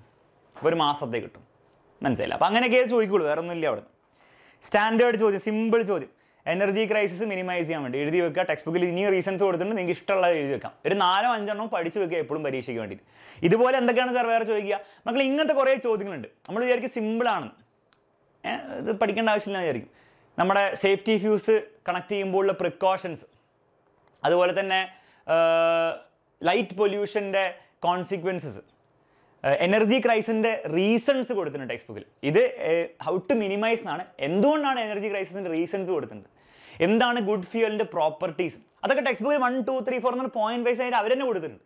അപ്പോൾ ഒരു മാസത്തേക്ക് കിട്ടും മനസ്സിലായില്ല അപ്പോൾ അങ്ങനെയൊക്കെ ചോദിക്കുള്ളൂ വേറെ ഒന്നുമില്ല അവിടെ സ്റ്റാൻഡേർഡ് ചോദ്യം സിമ്പിൾ ചോദ്യം എനർജി ക്രൈസിസ് മിനിമൈസ് ചെയ്യാൻ വേണ്ടി എഴുതി വെക്കുക ടെക്സ്റ്റ് ബുക്കിൽ ഇനിയും റീസൺസ് കൊടുത്തിട്ടുണ്ട് നിങ്ങൾക്ക് ഇഷ്ടമുള്ളത് എഴുതി വെക്കാം ഒരു നാലോ അഞ്ചെണ്ണോ പഠിച്ച് വെക്കുക എപ്പോഴും പരീക്ഷയ്ക്ക് വേണ്ടിയിട്ട് ഇതുപോലെ എന്തൊക്കെയാണ് സർ വേറെ ചോദിക്കുക മക്കൾ ഇങ്ങനത്തെ കുറേ ചോദ്യങ്ങളുണ്ട് നമ്മൾ വിചാരിക്കും സിമ്പിളാണ് ഇത് പഠിക്കേണ്ട ആവശ്യമില്ല വിചാരിക്കും നമ്മുടെ സേഫ്റ്റി ഫ്യൂസ് കണക്ട് ചെയ്യുമ്പോഴുള്ള പ്രിക്കോഷൻസ് അതുപോലെ തന്നെ ലൈറ്റ് പൊല്യൂഷൻ്റെ കോൺസിക്വൻസസ് എനർജി ക്രൈസിൻ്റെ റീസൺസ് കൊടുത്തിട്ടുണ്ട് ടെക്സ്റ്റ് ബുക്കിൽ ഇത് ഹൗ ടു മിനിമൈസ് എന്നാണ് എന്തുകൊണ്ടാണ് എനർജി ക്രൈസിൻ്റെ റീസൺസ് കൊടുത്തിട്ടുണ്ട് എന്താണ് ഗുഡ് ഫ്യൂവലിൻ്റെ പ്രോപ്പർട്ടീസ് അതൊക്കെ ടെക്സ്റ്റ് ബുക്കിൽ വൺ ടു ത്രീ ഫോർ എന്നുള്ള പോയിന്റ് വൈസ് ആയിട്ട് അവരെന്നെ കൊടുത്തിട്ടുണ്ട്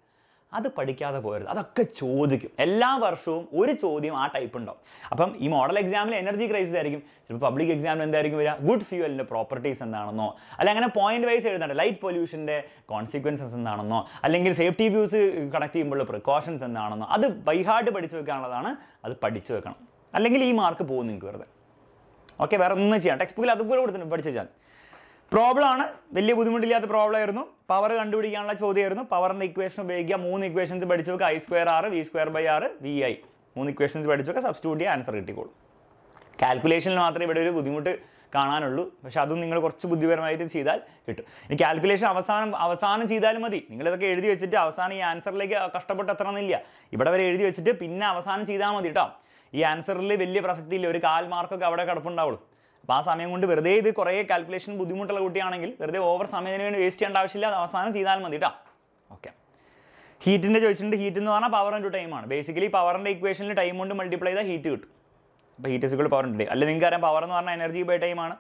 അത് പഠിക്കാതെ പോയരുത് അതൊക്കെ ചോദിക്കും എല്ലാ വർഷവും ഒരു ചോദ്യം ആ ടൈപ്പ് ഉണ്ടാവും അപ്പം ഈ മോഡൽ എക്സാമിൽ എനർജി ക്രൈസിസ് ആയിരിക്കും ചിലപ്പോൾ പബ്ലിക് എക്സാമിൽ എന്തായിരിക്കും വരിക ഗുഡ് ഫ്യൂവലിൻ്റെ പ്രോപ്പർട്ടീസ് എന്താണെന്നോ അല്ലെങ്കിൽ അങ്ങനെ പോയിന്റ് വൈസ് എഴുതണ്ട ലൈറ്റ് പൊല്യൂഷൻ്റെ കോൺസിക്വൻസസ് എന്താണെന്നോ അല്ലെങ്കിൽ സേഫ്റ്റി വ്യൂസ് കണക്ട് ചെയ്യുമ്പോഴുള്ള പ്രിക്കോഷൻസ് എന്താണെന്നോ അത് ബൈഹാർട്ട് പഠിച്ചു വെക്കാനുള്ളതാണ് അത് പഠിച്ചു വെക്കണം അല്ലെങ്കിൽ ഈ മാർക്ക് പോകും നിങ്ങൾക്ക് വെറുതെ ഓക്കെ വേറെ ഒന്നും ചെയ്യാം ടെക്സ്റ്റ് ബുക്കിൽ അതുപോലെ കൊടുത്തിട്ടുണ്ട് പഠിച്ചു വെച്ചാൽ പ്രോബ്ലമാണ് വലിയ ബുദ്ധിമുട്ടില്ലാത്ത പ്രോബ്ലം ആയിരുന്നു പവർ കണ്ടുപിടിക്കാനുള്ള ചോദ്യമായിരുന്നു പവറിൻ്റെ ഇക്വേഷൻ ഉപയോഗിക്കുക മൂന്ന് ഇക്വേഷൻസ് പഠിച്ചു വെക്കുക I square R V square by ആറ് വി ഐ മൂന്ന് ഇക്വേഷൻസ് പഠിച്ചു വെക്കുക സബ്സ്റ്റിറ്റ്യൂട്ട് ചെയ്യുക ആൻസർ കിട്ടിക്കോളും കാൽക്കുലേഷനിൽ മാത്രമേ ഇവിടെ ഒരു ബുദ്ധിമുട്ട് കാണാനുള്ളൂ പക്ഷെ അതും നിങ്ങൾ കുറച്ച് ബുദ്ധിപരമായിട്ട് ചെയ്താൽ കിട്ടും ഇനി കാൽക്കുലേഷൻ അവസാനം അവസാനം ചെയ്താലും മതി നിങ്ങൾ എഴുതി വെച്ചിട്ട് അവസാനം ഈ ആൻസറിലേക്ക് കഷ്ടപ്പെട്ട് എത്തണമെന്നില്ല ഇവിടെ വരെ എഴുതി വെച്ചിട്ട് പിന്നെ അവസാനം ചെയ്താൽ മതി കേട്ടോ ഈ ആൻസറിൽ വലിയ പ്രസക്തി ഇല്ല ഒരു കാൽ മാർക്കൊക്കെ അവിടെ കിടപ്പുണ്ടാവുള്ളൂ അപ്പോൾ ആ സമയം കൊണ്ട് വെറുതെ ഇത് കുറേ കാൽക്കുലേഷൻ ബുദ്ധിമുട്ടുള്ള കുട്ടിയാണെങ്കിൽ വെറുതെ ഓവർ സമയത്തിന് വേണ്ടി വേസ്റ്റ് ചെയ്യേണ്ട ആവശ്യമില്ല അത് അവസാനം ചെയ്താൽ മതി കേട്ടോ ഓക്കെ ഹീറ്റിൻ്റെ ചോദിച്ചിട്ടുണ്ട് ഹീറ്റ് എന്ന് പറഞ്ഞാൽ പവർ ഇൻറ്റു ടൈമാണ് ബേസിക്കലി പവറിൻ്റെ ഇക്വേഷനിൽ ടൈം കൊണ്ട് മൾട്ടിപ്ലൈ ചെയ്താൽ ഹീറ്റ് കിട്ടും അപ്പോൾ heat is equal power into time അല്ലെങ്കിൽ നിങ്ങൾക്ക് അറിയാം പവർ എന്ന് പറഞ്ഞാൽ എനർജി ബൈ ടൈമാണ്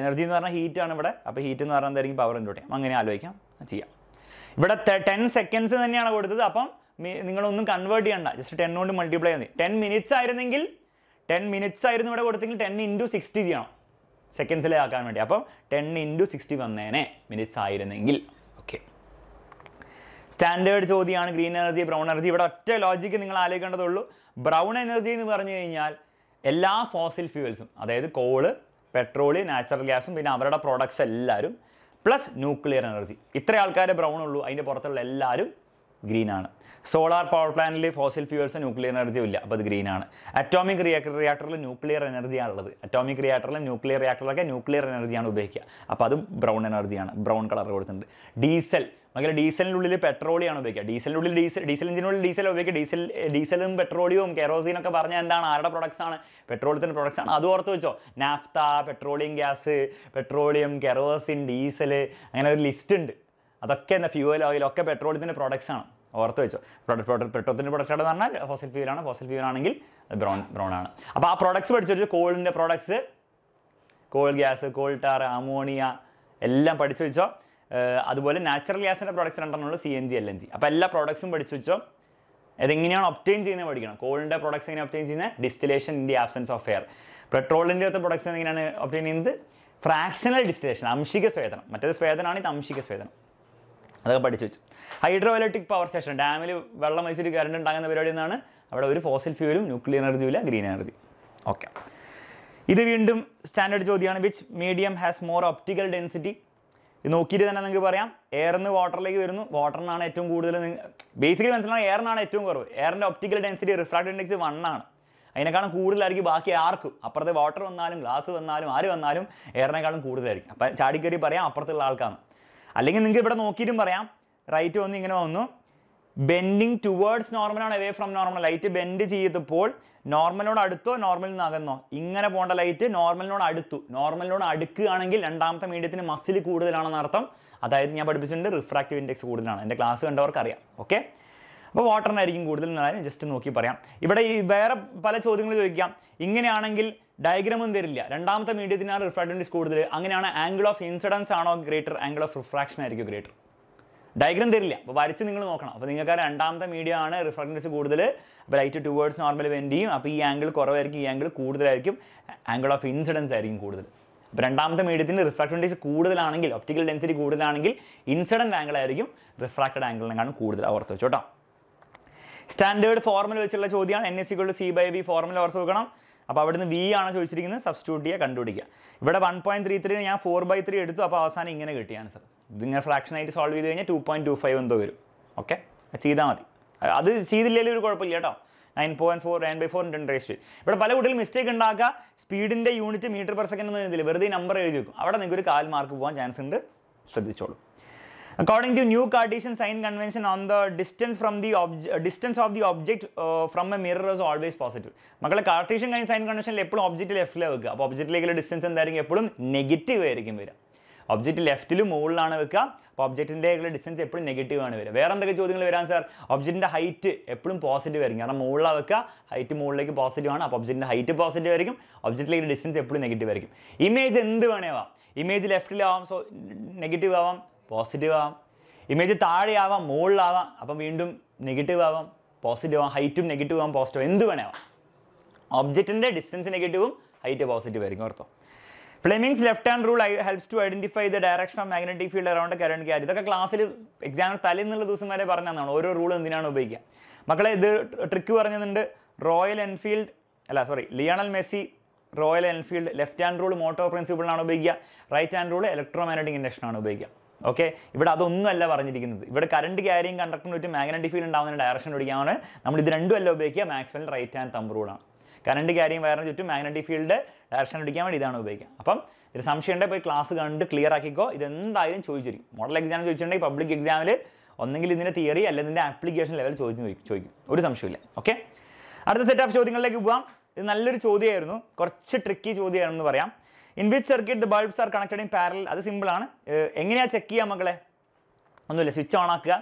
എനർജി എന്ന് പറഞ്ഞാൽ ഹീറ്റ് ആണ് ഇവിടെ അപ്പോൾ ഹീറ്റ് എന്ന് പറഞ്ഞാൽ എന്തായിരിക്കും പവർ ഇൻറ്റു ടൈം അങ്ങനെ ആലോചിക്കാം ചെയ്യാം ഇവിടെ ടെൻ സെക്കൻഡ്സ് തന്നെയാണ് കൊടുത്തത് അപ്പം നിങ്ങളൊന്നും കൺവേർട്ട് ചെയ്യണ്ട ജസ്റ്റ് ടെൻ കൊണ്ട് മൾട്ടിപ്ലൈ ചെയ്ത് ടെൻ മിനിറ്റ്സ് ആയിരുന്നെങ്കിൽ ടെൻ മിനിറ്റ്സ് ആയിരുന്നു ഇവിടെ കൊടുത്തെങ്കിൽ ടെൻ ഇൻറ്റു സിക്സ്റ്റി ചെയ്യണം സെക്കൻഡ്സിലേ ആക്കാൻ വേണ്ടി അപ്പം ടെൻ ഇൻറ്റു സിക്സ്റ്റി വന്നേനെ മിനിറ്റ്സ് ആയിരുന്നെങ്കിൽ ഓക്കെ സ്റ്റാൻഡേർഡ് ചോദ്യമാണ് ഗ്രീൻ എനർജി ബ്രൗൺ എനർജി ഇവിടെ ഒറ്റ ലോജിക്ക് നിങ്ങൾ ആലോചിക്കേണ്ടതുള്ളൂ ബ്രൗൺ എനർജി എന്ന് പറഞ്ഞു കഴിഞ്ഞാൽ എല്ലാ ഫോസിൽ ഫ്യൂവൽസും അതായത് കോള് പെട്രോള് നാച്ചുറൽ ഗ്യാസും പിന്നെ അവരുടെ പ്രോഡക്ട്സ് എല്ലാവരും പ്ലസ് ന്യൂക്ലിയർ എനർജി ഇത്ര ആൾക്കാരെ ബ്രൗൺ ഉള്ളൂ അതിൻ്റെ പുറത്തുള്ള എല്ലാവരും ഗ്രീനാണ് സോളാർ പവർ പ്ലാന്റിൽ ഫോസിൽ ഫ്യൂവൽസ് ന്യൂക്ലിയർ എനർജി ഇല്ല അപ്പോൾ അത് ഗ്രീൻ ആണ് അറ്റോമിക് റിയാക്ടർ റിയാക്ടറിൽ ന്യൂക്ലിയർ എനർജിയാണ് ഉള്ളത് അറ്റോമിക് റിയാക്ടറിൽ ന്യൂക്ലിയർ റിയാക്ടറിലൊക്കെ ന്യൂക്ലിയർ എനർജിയാണ് ഉപയോഗിക്കുക അപ്പോൾ അത് ബ്രൗൺ എനർജിയാണ് ബ്രൗൺ കളർ കൊടുത്തിട്ടുണ്ട് ഡീസൽ മകളെ ഡീസലിനുള്ളിൽ പെട്രോളിയാണ് ഉപയോഗിക്കുക ഡീസലിനുള്ളിൽ ഉള്ളിൽ ഡീസൽ ഡീസൽ എഞ്ചിനുള്ളിൽ ഡീസൽ ഉപയോഗിക്കുക ഡീസൽ ഡീസലും പെട്രോളിയവും കെറോസിനൊക്കെ പറഞ്ഞാൽ എന്താണ് ആരുടെ പ്രൊഡക്ട്സ് ആണ് പെട്രോളിയത്തിൻ്റെ പ്രൊഡക്ട്സ് ആണ് അത് ഓർത്ത് വെച്ചോ naphtha petroleum gas petroleum kerosene diesel അങ്ങനെ ഒരു ലിസ്റ്റ് ഉണ്ട് അതൊക്കെ എന്താ ഫ്യൂവൽ ഓയിൽ ഒക്കെ പെട്രോളിയത്തിൻ്റെ പ്രൊഡക്ട്സ് ആണ് ഓർത്ത് വെച്ചോ പ്രൊഡക്റ്റ് പെട്രോത്തിൻ്റെ പ്രൊഡക്റ്റ് എന്ന് പറഞ്ഞാൽ ഫോസിൽ ഫ്യൂലാണ് ഫോസിൽ ഫ്യൂൽ ആണെങ്കിൽ ബ്രൗൺ ബ്രൗൺ ആണ് അപ്പോൾ ആ പ്രോഡക്ട്സ് പഠിച്ചു കോളിൻ്റെ products coal gas coal tar ammonia എല്ലാം പഠിച്ചു വെച്ചോ അതുപോലെ നാച്ചുറൽ ഗ്യാസിൻ്റെ പ്രോഡക്ട്സ് രണ്ടെണ്ണമുള്ള C N G L N G അപ്പോൾ എല്ലാ പ്രോഡക്ട്സും പഠിച്ചു വെച്ചോ അതെങ്ങനെയാണ് ഒപ്റ്റെയിൻ ചെയ്യുന്നത് പഠിക്കണം കോളിൻ്റെ പ്രോഡക്ട്സ് എങ്ങനെ ഒപ്റ്റെയിൻ ചെയ്യുന്നത് distillation in the absence of air പെട്രോളിൻ്റെ അകത്ത് പ്രോഡക്ട്സ് എങ്ങനെയാണ് ഒപ്റ്റെയിൻ ചെയ്യുന്നത് ഫ്രാക്ഷണൽ ഡിസ്റ്റിലേഷൻ അംശിക സ്വേദനം മറ്റേത് സ്വേദനമാണ് ഇത് അംശിക സ്വേദനം അതൊക്കെ പഠിച്ചു വെച്ചു ഹൈഡ്രോ ഇലക്ട്രിക് പവർ സ്റ്റേഷൻ ഡാമിൽ വെള്ളം വഹിച്ചിട്ട് കറണ്ട് ഉണ്ടാകുന്ന പരിപാടി എന്നാണ് അവിടെ ഒരു ഫോസിൽ ഫ്യൂലും ന്യൂക്ലിയർ എനർജിയും ഇല്ല ഗ്രീൻ എനർജി ഓക്കെ ഇത് വീണ്ടും സ്റ്റാൻഡേർഡ് ചോദ്യമാണ് which medium has more optical density ഇത് നോക്കിയിട്ട് തന്നെ നിങ്ങൾക്ക് പറയാം എയറിന്ന് വാട്ടറിലേക്ക് വരുന്നു വാട്ടറിനാണ് ഏറ്റവും കൂടുതൽ ബേസിക്കലി മനസ്സിലാണ് എയറിനാണ് ഏറ്റവും കുറവ് എയറിൻ്റെ optical density refractive index one ആണ് അതിനേക്കാളും കൂടുതലായിരിക്കും ബാക്കി ആർക്കും അപ്പുറത്തെ വാട്ടർ വന്നാലും ഗ്ലാസ് വന്നാലും ആര് വന്നാലും എയറിനേക്കാളും കൂടുതലായിരിക്കും അപ്പം ചാടിക്കേറി പറയാം അപ്പുറത്തുള്ള ആൾക്കാണ് അല്ലെങ്കിൽ നിങ്ങൾക്ക് ഇവിടെ നോക്കിയിട്ടും പറയാം റൈറ്റ് വന്ന് ഇങ്ങനെ വന്നു ബെൻഡിങ് ടുവേർഡ്സ് നോർമൽ ആണ് away from normal light bend ചെയ്തപ്പോൾ നോർമലിനോട് അടുത്തോ നോർമലിൽ നിന്ന് അകന്നോ ഇങ്ങനെ പോകേണ്ട ലൈറ്റ് നോർമലിനോട് അടുത്തു നോർമലിനോട് അടുക്കുകയാണെങ്കിൽ രണ്ടാമത്തെ മീഡിയത്തിന് മസിൽ കൂടുതലാണെന്ന് അർത്ഥം അതായത് ഞാൻ പഠിപ്പിച്ചിട്ടുണ്ട് റിഫ്രാക്റ്റീവ് ഇൻഡെക്സ് കൂടുതലാണ് എൻ്റെ ക്ലാസ് കണ്ടവർക്ക് അറിയാം ഓക്കെ അപ്പോൾ വാട്ടറിനായിരിക്കും കൂടുതൽ എന്നാലും ജസ്റ്റ് നോക്കി പറയാം ഇവിടെ ഈ വേറെ പല ചോദ്യങ്ങൾ ചോദിക്കാം ഇങ്ങനെയാണെങ്കിൽ ഒന്നും തരില്ല രണ്ടാമത്തെ മീഡിയത്തിനാണ് റിഫ്രാക്റ്റീവ് ഇൻഡെക്സ് കൂടുതൽ അങ്ങനെയാണ് ആംഗിൾ ഓഫ് ഇൻസിഡൻസ് ആണോ ഗ്രേറ്റർ ആംഗിൾ ഓഫ് റിഫ്രാക്ഷൻ ആയിരിക്കും ഗ്രേറ്റർ ഡയഗ്രം തരില്ല അപ്പോൾ വരച്ച് നിങ്ങൾ നോക്കണം അപ്പോൾ നിങ്ങൾക്ക് രണ്ടാമത്തെ മീഡിയ ആണ് റിഫ്ലക്ടൻസ് കൂടുതൽ അപ്പോൾ ലൈറ്റ് ടുവേർഡ്സ് നോർമൽ വെൻഡ് ചെയ്യും അപ്പോൾ ഈ ആംഗിൾ കുറവായിരിക്കും ഈ ആംഗിൾ കൂടുതലായിരിക്കും ആംഗിൾ ഓഫ് ഇൻസിഡൻസ് ആയിരിക്കും കൂടുതൽ അപ്പോൾ രണ്ടാമത്തെ മീഡിയത്തിന് റിഫ്രാക്ടൻസ് കൂടുതലാണെങ്കിൽ ഒപ്റ്റിക്കൽ ഡെൻസിറ്റി കൂടുതലാണെങ്കിൽ ഇൻസിഡൻറ്റ് ആംഗിൾ ആയിരിക്കും റിഫ്രാക്റ്റഡ് ആംഗിളിനെക്കാളും കൂടുതൽ ഓർത്ത് വെച്ചോട്ടോ സ്റ്റാൻഡേർഡ് ഫോർമുല വെച്ചുള്ള ചോദ്യമാണ് N is equal C by V formula ഓർത്ത് വെക്കണം അപ്പോൾ അവിടുന്ന് വി ആണ് ചോദിച്ചിരിക്കുന്നത് സബ്സ്റ്റിറ്റ്യൂട്ട് ചെയ്യുക കണ്ടുപിടിക്കുക ഇവിടെ വൺ പോയിൻറ്റ് ത്രീ ത്രീ ഞാൻ ഫോർ ബൈ ത്രീ എടുത്തു അപ്പോൾ അവസാനം ഇങ്ങനെ കിട്ടിയ ആൻസർ ഇതിങ്ങനെ ഫ്രാക്ഷനായിട്ട് സോൾവ് ചെയ്ത് കഴിഞ്ഞാൽ ടു പോയിൻറ്റ് ടു ഫൈവ് എന്തോ വരും ഓക്കെ ചെയ്താൽ മതി അത് ചെയ്തില്ലെങ്കിൽ ഒരു കുഴപ്പമില്ല കേട്ടോ nine point four nine by four in ten raised ഇവിടെ പല കുട്ടികൾ മിസ്റ്റേക്ക് ഉണ്ടാക്കുക സ്പീഡിൻ്റെ യൂണിറ്റ് മീറ്റർ പെർ സെക്കൻഡ് എന്ന് എഴുതില്ല വെറുതെ നമ്പർ എഴുതി വെക്കും അവിടെ നിങ്ങൾക്ക് ഒരു കാൽ മാർക്ക് പോകാൻ ചാൻസ് ഉണ്ട് ശ്രദ്ധിച്ചോളൂ According to new Cartesian sign convention on the distance from the object, uh, distance of the object uh, from a mirror is always positive. മക്കളെ കാർട്ടീഷ്യൻ സൈൻ കൺവെൻഷനിൽ എപ്പോഴും ഒബ്ജക്റ്റ് ലെഫ്റ്റിലാണ് വെക്കുക അപ്പോൾ ഒബ്ജക്റ്റിലേക്കുള്ള ഡിസ്റ്റൻസ് എന്തായിരിക്കും എപ്പോഴും നെഗറ്റീവ് ആയിരിക്കും വരിക ഒബ്ജക്റ്റ് ലെഫ്റ്റിൽ മുകളിലാണ് വെക്കുക അപ്പോൾ ഒബ്ജക്റ്റിൻ്റെയൊക്കെ ഡിസ്റ്റൻസ് എപ്പോഴും നെഗറ്റീവ് ആണ് വരിക വേറെ എന്തൊക്കെ ചോദ്യങ്ങൾ വരാൻ സാർ ഒബ്ജക്റ്റിൻ്റെ ഹൈറ്റ് എപ്പോഴും പോസിറ്റീവ് ആയിരിക്കും കാരണം മുകളിലാണ് വെക്കുക ഹൈറ്റ് മുകളിലേക്ക് പോസിറ്റീവ് ആണ് അപ്പോൾ ഒബ്ജക്റ്റിൻ്റെ ഹൈറ്റ് പോസിറ്റീവ് ആയിരിക്കും ഒബ്ജക്റ്റിലേക്ക് ഡിസ്റ്റൻസ് എപ്പോഴും നെഗറ്റീവ് ആയിരിക്കും ഇമേജ് എന്ത് വേണേവാം ഇമേജ് ലെഫ്റ്റിലാവാം സോ നെഗറ്റീവ് ആവാം പോസിറ്റീവ് ആവാം ഇമേജ് താഴെയാവാം മുകളിലാവാം അപ്പം വീണ്ടും നെഗറ്റീവ് ആവാം പോസിറ്റീവ് ആവാം ഹൈറ്റും നെഗറ്റീവ് ആവാം പോസിറ്റീവ് എന്ത് വേണേ ഒബ്ജക്റ്റിൻ്റെ ഡിസ്റ്റൻസ് നെഗറ്റീവും ഹൈറ്റ് പോസിറ്റീവ് ആയിരിക്കും ഓർത്തോ Fleming's left hand rule helps to identify the direction of magnetic field around current carry ഇതൊക്കെ ക്ലാസ്സിൽ എക്സാമിന് തലേന്നുള്ള ദിവസം വരെ പറഞ്ഞതാണ് ഓരോ റൂൾ എന്തിനാണ് ഉപയോഗിക്കുക മക്കളെ ഇത് ട്രിക്ക് പറഞ്ഞതുണ്ട് റോയൽ എൻഫീൽഡ് അല്ല sorry Lionel Messi Royal Enfield left hand rule motor പ്രിൻസിപ്പിളിനാണ് ഉപയോഗിക്കുക right hand rule electromagnetic ഇൻഡക്ഷനാണ് ഉപയോഗിക്കുക ഓക്കെ ഇവിടെ അതൊന്നുമല്ല പറഞ്ഞിരിക്കുന്നത് ഇവിടെ കറണ്ട് ക്യാരിങ് കണ്ടക്ടറിന് ഒരു മാഗ്നറ്റിക് ഫീൽഡ് ഉണ്ടാവുന്ന ഡയറക്ഷൻ ഓടിക്കാണ് നമ്മൾ ഇത് രണ്ടുമല്ല ഉപയോഗിക്കുക മാക്സിമൽ റൈറ്റ് ഹാൻഡ് തമ്പ് റൂളാണ് കറണ്ട് ക്യാരിങ് വയറിന് ചുറ്റും മാഗ്നറ്റിക് ഫീൽഡ് ഡയറക്ഷൻ അടിക്കാൻ വേണ്ടി ഇതാണ് ഉപയോഗിക്കുക അപ്പം ഇതിൽ സംശയമുണ്ടെങ്കിൽ പോയി ക്ലാസ് കണ്ട് ക്ലിയർ ആക്കിക്കോ ഇത് എന്തായാലും ചോദിച്ചിരിക്കും മോഡൽ എക്സാം ചോദിച്ചിട്ടുണ്ടെങ്കിൽ പബ്ലിക് എക്സാമിൽ ഒന്നെങ്കിൽ ഇതിൻ്റെ തിയറി അല്ല ഇതിൻ്റെ ആപ്ലിക്കേഷൻ ലെവൽ ചോദിച്ച് ചോദിക്കും ഒരു സംശയമില്ല ഓക്കെ അടുത്ത സെറ്റ് ഓഫ് ചോദ്യങ്ങളിലേക്ക് പോകാം ഇത് നല്ലൊരു ചോദ്യമായിരുന്നു കുറച്ച് ട്രിക്കി ചോദ്യമായിരുന്നു പറയാം in which circuit the bulbs are connected in parallel അത് സിമ്പിളാണ് എങ്ങനെയാണ് ചെക്ക് ചെയ്യുക മക്കളെ ഒന്നുമില്ല സ്വിച്ച് ഓൺ ആക്കുക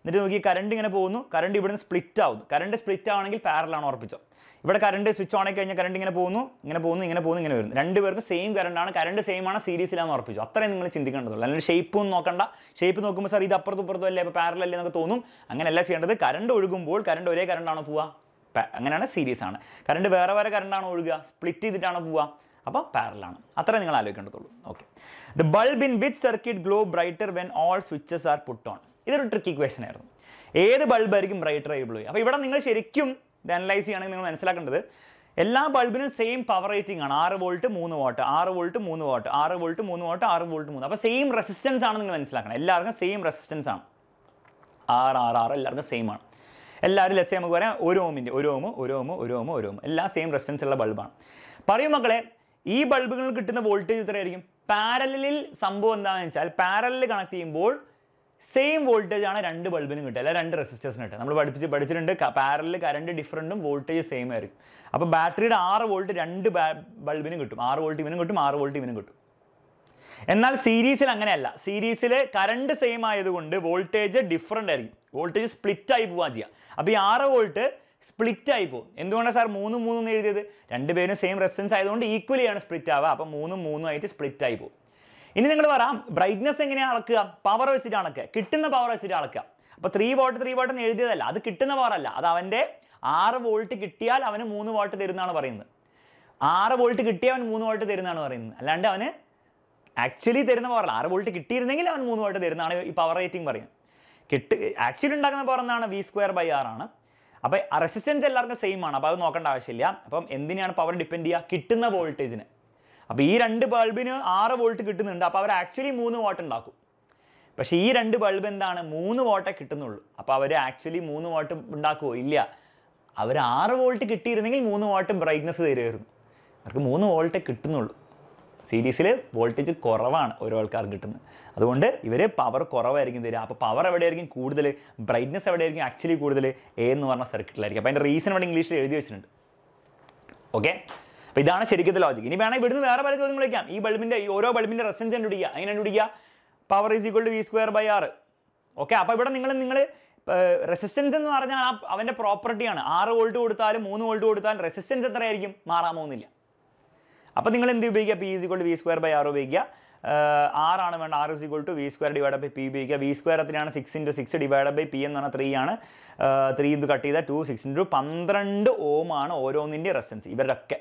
എന്നിട്ട് നോക്കി കറണ്ട് ഇങ്ങനെ പോകുന്നു കറണ്ട് ഇവിടുന്ന് സ്പ്ലിറ്റ് ആവുന്നു കറണ്ട് സ്പ്ലിറ്റ് ആണെങ്കിൽ പാരലാണ് ഉറപ്പിച്ചോ ഇവിടെ കറണ്ട് സ്വിച്ച് ഓൺ കഴിഞ്ഞാൽ കറണ്ട് ഇങ്ങനെ പോകുന്നു ഇങ്ങനെ പോകുന്നു ഇങ്ങനെ പോകുന്നു ഇങ്ങനെ വരുന്നു രണ്ട് പേർക്ക് സെയിം കറണ്ടാണ് കറണ്ട് സെയിം ആണ് സീരീസിലാണെന്ന് ഉറപ്പിച്ചു അത്രയും നിങ്ങൾ ചിന്തിക്കേണ്ടതുള്ളൂ അല്ലെങ്കിൽ ഷേപ്പ് ഒന്നും നോക്കണ്ട ഷേപ്പ് നോക്കുമ്പോൾ സാർ ഇത് അപ്പുറത്തും ഇപ്പുറത്തും അല്ലേ അപ്പോൾ പാരലല്ലേ എന്നൊക്കെ തോന്നും അങ്ങനെയല്ല ചെയ്യേണ്ടത് കറണ്ട് ഒഴുകുമ്പോൾ കറണ്ട് ഒരേ കറണ്ടാണോ പോവുക അങ്ങനെയാണ് സീരീസ് ആണ് കറണ്ട് വേറെ വേറെ കറണ്ടാണോ ഒഴുകുക സ്പ്ലിറ്റ് ചെയ്തിട്ടാണോ പോവുക അപ്പോൾ പാരലാണ് അത്രേ നിങ്ങൾ ആലോചിക്കേണ്ടതുള്ളൂ okay the bulb in which circuit glow brighter when all switches are put on ഇതൊരു ട്രിക്ക് ഇക്വേഷൻ ആയിരുന്നു ഏത് ബൾബായിരിക്കും ബ്രൈറ്റർ ആയി ബ്ലൂ അപ്പോൾ ഇവിടെ നിങ്ങൾ ശരിക്കും ഇത് അനലൈസ് ചെയ്യുകയാണെങ്കിൽ നിങ്ങൾ മനസ്സിലാക്കേണ്ടത് എല്ലാ ബൾബിനും സെയിം പവർ റേറ്റിംഗ് ആണ് ആറ് വോൾട്ട് മൂന്ന് വാട്ട് ആറ് വോൾട്ട് മൂന്ന് വാട്ട് ആറ് വോൾട്ട് മൂന്ന് വാട്ട് ആറ് വോൾട്ട് മൂന്ന് അപ്പോൾ സെയിം റെസിസ്റ്റൻസ് ആണ് നിങ്ങൾ മനസ്സിലാക്കണം എല്ലാവർക്കും സെയിം റെസിസ്റ്റൻസ് ആണ് ആറ് ആറ് ആറ് എല്ലാവർക്കും സെയിം ആണ് എല്ലാവരും ലക്ഷ്യം നമുക്ക് പറയാം ഒരു ഓമിൻ്റെ ഒരു ഓമ് ഒരു ഓമ് ഒരു ഓമ് ഒരു ഓമ് എല്ലാം സെയിം റെസിസ്റ്റൻസ് ഉള്ള ബൾബാണ് പറയും മക്കളെ ഈ ബൾബുകൾ കിട്ടുന്ന വോൾട്ടേജ് ഇത്രയായിരിക്കും പാരലിൽ സംഭവം എന്താണെന്ന് വെച്ചാൽ പാരലിൽ കണക്ട് ചെയ്യുമ്പോൾ സെയിം വോൾട്ടേജ് ആണ് രണ്ട് ബൾബിനും കിട്ടുക അല്ല രണ്ട് റെസിസ്റ്റേഴ്സിന് കിട്ടുക നമ്മൾ പഠിപ്പിച്ച് പഠിച്ചിട്ടുണ്ട് പാരലിൽ കറണ്ട് ഡിഫറൻറ്റും വോൾട്ടേജ് സെയിം ആയിരിക്കും അപ്പോൾ ബാറ്ററിയുടെ ആറ് വോൾട്ട് രണ്ട് ബൾബിനും കിട്ടും ആറ് വോൾട്ട് ഇവനും കിട്ടും ആറ് വോൾട്ട് ഇവനും കിട്ടും എന്നാൽ സീരീസിൽ അങ്ങനെയല്ല സീരീസിൽ കറണ്ട് സെയിം ആയതുകൊണ്ട് വോൾട്ടേജ് ഡിഫറൻ്റ് ആയിരിക്കും വോൾട്ടേജ് സ്പ്ലിറ്റ് ആയി പോവാൻ ചെയ്യുക അപ്പോൾ ഈ ആറ് വോൾട്ട് സ്പ്ലിറ്റ് ആയി പോകും എന്തുകൊണ്ടാണ് സാർ മൂന്നും മൂന്നും എഴുതിയത് രണ്ടുപേരും സെയിം റെസ്റ്റൻസ് ആയതുകൊണ്ട് ഈക്വലി ആണ് സ്പ്ലിറ്റ് ആവുക അപ്പം മൂന്നും മൂന്നും ആയിട്ട് സ്പ്ലിറ്റ് ആയി പോകും ഇനി നിങ്ങൾ പറയാം ബ്രൈറ്റ്നസ് എങ്ങനെയാണ് അളക്കുക പവർ വെച്ചിട്ട് അളക്കുക കിട്ടുന്ന പവർ വെച്ചിട്ട് അളക്കുക അപ്പോൾ ത്രീ വോൾട്ട് ത്രീ വോട്ട് എന്ന് എഴുതിയതല്ല അത് കിട്ടുന്ന പവർ അല്ല അത് അവൻ്റെ ആറ് വോൾട്ട് കിട്ടിയാൽ അവന് മൂന്ന് വോട്ട് തരുന്നതാണ് പറയുന്നത് ആറ് വോൾട്ട് കിട്ടിയാൽ അവൻ മൂന്ന് വോട്ട് തരുന്നതാണ് പറയുന്നത് അല്ലാണ്ട് അവന് ആക്ച്വലി തരുന്ന പവറല്ല ആറ് വോൾട്ട് കിട്ടിയിരുന്നെങ്കിൽ അവൻ മൂന്ന് വോട്ട് തരുന്നതാണ് ഈ പവർ റേറ്റിംഗ് പറയുന്നത് കിട്ട് ആക്ച്വലി ഉണ്ടാക്കുന്ന പവർ എന്നാണ് വി സ്ക്വയർ ബൈ ആറാണ് അപ്പോൾ റെസിസ്റ്റൻസ് എല്ലാവർക്കും സെയിം ആണ് അപ്പോൾ അത് നോക്കേണ്ട ആവശ്യമില്ല അപ്പം എന്തിനാണ് പവർ ഡിപ്പെൻഡ് ചെയ്യുക കിട്ടുന്ന വോൾട്ടേജിന് അപ്പോൾ ഈ രണ്ട് ബൾബിന് ആറ് വോൾട്ട് കിട്ടുന്നുണ്ട് അപ്പോൾ അവർ ആക്ച്വലി മൂന്ന് വാട്ട് ഉണ്ടാക്കും പക്ഷേ ഈ രണ്ട് ബൾബ് എന്താണ് മൂന്ന് വാട്ടേ കിട്ടുന്നുള്ളൂ അപ്പോൾ അവർ ആക്ച്വലി മൂന്ന് വാട്ട് ഉണ്ടാക്കുമോ ഇല്ല അവർ ആറ് വോൾട്ട് കിട്ടിയിരുന്നെങ്കിൽ മൂന്ന് വാട്ട് ബ്രൈറ്റ്നസ് തരുമായിരുന്നു അവർക്ക് മൂന്ന് വോൾട്ടേ കിട്ടുന്നുള്ളൂ സീരീസിൽ വോൾട്ടേജ് കുറവാണ് ഓരോ ആൾക്കാർ കിട്ടുന്നത് അതുകൊണ്ട് ഇവർ പവർ കുറവായിരിക്കും തരിക അപ്പോൾ പവർ എവിടെയായിരിക്കും കൂടുതൽ ബ്രൈറ്റ്നസ് എവിടെയായിരിക്കും ആക്ച്വലി കൂടുതൽ എ എന്ന് പറഞ്ഞ സർക്കിട്ടിലായിരിക്കും അപ്പോൾ അതിൻ്റെ റീസൺ ഇവിടെ ഇംഗ്ലീഷിൽ എഴുതി വെച്ചിട്ടുണ്ട് ഓക്കെ അപ്പോൾ ഇതാണ് ശരിക്കും ലോജിക് ഇനി വേണമെങ്കിൽ ഇവിടുന്ന് വേറെ പല ചോദ്യങ്ങൾ വയ്ക്കാം ഈ ബൾബിൻ്റെ ഓരോ ബൾബിൻ്റെ റെസൻസ് കണ്ടുപിടിക്കുക അതിന് കണ്ടുപിടിക്കുക power is equal to V square by ആറ് ഓക്കെ അപ്പോൾ ഇവിടെ നിങ്ങൾ നിങ്ങൾ റെസിസ്റ്റൻസ് എന്ന് പറഞ്ഞാൽ അവൻ്റെ പ്രോപ്പർട്ടിയാണ് ആറ് വോൾട്ട് കൊടുത്താലും മൂന്ന് വോൾട്ട് കൊടുത്താലും റെസിസ്റ്റൻസ് എത്രയായിരിക്കും മാറാൻ പോകുന്നില്ല അപ്പോൾ നിങ്ങൾ എന്ത് ഉപയോഗിക്കുക P is equal to V square by ആറ് ഉപയോഗിക്കുക ആറാണ് വേണ്ട R is equal to V square divide by P ഉപയോഗിക്കുക വി സ്ക്വയറത്തിനാണ് six into six divide by P എന്ന് പറഞ്ഞാൽ ത്രീ ആണ് ത്രീ ഇത് കട്ട് ചെയ്താൽ ടു സിക്സ് ഇൻറ്റു പന്ത്രണ്ട് ഓം ആണ് ഓരോന്നിൻ്റെ റെസിസ്റ്റൻസ് ഇവരുടെ ഒക്കെ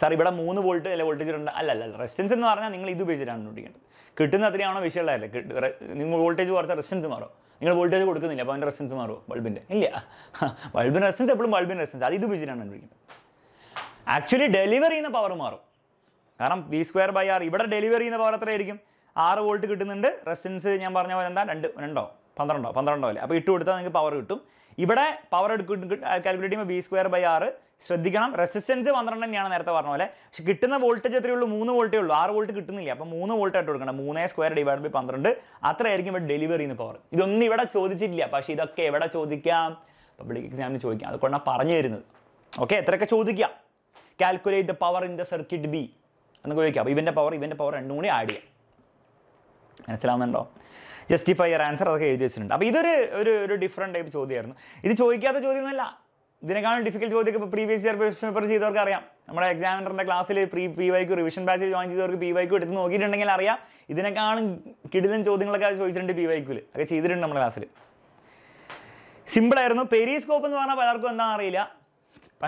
സാർ ഇവിടെ മൂന്ന് വോൾട്ട് അല്ലെ വോൾട്ടേജ് ഉണ്ട് അല്ല അല്ല റെസിസ്റ്റൻസ് എന്ന് പറഞ്ഞാൽ നിങ്ങൾ ഇത് ഉപയോഗിച്ചിട്ടാണ് കണ്ടുപിടിക്കേണ്ടത് കിട്ടുന്ന അത്രയാണോ വിഷയമുള്ളതല്ല നിങ്ങൾ വോൾട്ടേജ് കുറച്ച് റെസിസ്റ്റൻസ് മാറും നിങ്ങൾ വോൾട്ടേജ് കൊടുക്കുന്നില്ല അപ്പോൾ അതിൻ്റെ റെസിസ്റ്റൻസ് മാറും ബൾബിൻ്റെ ഇല്ല ബൾബിൻ്റെ റെസിസ്റ്റൻസ് എപ്പോഴും ബൾബിൻ്റെ റെസിസ്റ്റൻസ് അത് ഇത് ഉപയോഗിച്ചിട്ടാണ് കണ്ടുപിടിക്കുന്നത് ആക്ച്വലി ഡെലിവർ ചെയ്യുന്ന പവർ മാറും കാരണം വി സ്ക്വയർ ബൈ ആർ ഇവിടെ ഡെലിവർ ചെയ്യുന്ന പവർ എത്രയായിരിക്കും ആറ് വോൾട്ട് കിട്ടുന്നുണ്ട് റെസിസ്റ്റൻസ് ഞാൻ പറഞ്ഞ പോലെ എന്താ രണ്ട് രണ്ടോ പന്ത്രണ്ടോ പന്ത്രണ്ടോ അല്ലേ അപ്പോൾ ഇട്ട് കൊടുത്താൽ നിങ്ങൾക്ക് പവർ കിട്ടും ഇവിടെ പവർ കാൽക്കുലേറ്റ് ചെയ്യുമ്പോൾ ബി സ്ക്വയർ ബൈ ആറ് ശ്രദ്ധിക്കണം റെസിസ്റ്റൻസ് പന്ത്രണ്ട് തന്നെയാണ് നേരത്തെ പറഞ്ഞ പോലെ പക്ഷെ കിട്ടുന്ന വോൾട്ടേജ് എത്രയേ ഉള്ളൂ മൂന്ന് വോൾട്ടേ ഉള്ളൂ ആറ് വോൾട്ട് കിട്ടുന്നില്ല അപ്പോൾ മൂന്ന് വോൾട്ട് ആയിട്ട് കൊടുക്കണം മൂന്നേ സ്ക്വയർ ഡിവൈഡ് ബൈ പന്ത്രണ്ട് അത്രയായിരിക്കും ഇവിടെ ഡെലിവറി ചെയ്യുന്ന പവർ ഇതൊന്നും ഇവിടെ ചോദിച്ചിട്ടില്ല പക്ഷേ ഇതൊക്കെ എവിടെ ചോദിക്കാം പബ്ലിക് എക്സാമിന് ചോദിക്കാം അതുകൊണ്ടാണ് പറഞ്ഞു തരുന്നത് ഓക്കെ എത്രയൊക്കെ ചോദിക്കാം calculate the power in the circuit B എന്നൊക്കെ ചോദിക്കാം അപ്പോൾ ഇവൻ്റെ പവർ ഇവൻ്റെ പവർ രണ്ടും കൂടി ആഡ് ചെയ്യാം മനസ്സിലാവുന്നുണ്ടോ ജസ്റ്റിഫൈ യർ ആൻസർ അതൊക്കെ എഴുതി വെച്ചിട്ടുണ്ട് അപ്പോൾ ഇതൊരു ഒരു ഒരു ഡിഫറെൻറ്റ് ടൈപ്പ് ചോദ്യമായിരുന്നു ഇത് ചോദിക്കാത്ത ചോദ്യം ചോദ്യമൊന്നുമല്ല ഇതിനേക്കാളും ഡിഫിക്കൽട്ട് ചോദ്യം ഇപ്പോൾ പ്രീവിയസ് ഇയർ പേപ്പർ ചെയ്തവർക്ക് അറിയാം നമ്മുടെ എക്സാമിനറിൻ്റെ ക്ലാസ്സിൽ പ്രീ പി വൈക്ക് റിവിഷൻ ബാച്ചിൽ ജോയിൻ ചെയ്തവർക്ക് പി വൈക്കും എടുത്ത് നോക്കിയിട്ടുണ്ടെങ്കിൽ അറിയാം ഇതിനേക്കാളും കിടിലും ചോദ്യങ്ങളൊക്കെ ചോദിച്ചിട്ടുണ്ട് പി വൈക്കുൽ അതൊക്കെ ചെയ്തിട്ടുണ്ട് നമ്മുടെ ക്ലാസ്സിൽ സിമ്പിളായിരുന്നു പെരീസ്കോപ്പ് എന്ന് പറഞ്ഞാൽ പലർക്കും എന്താണെന്ന് അറിയില്ല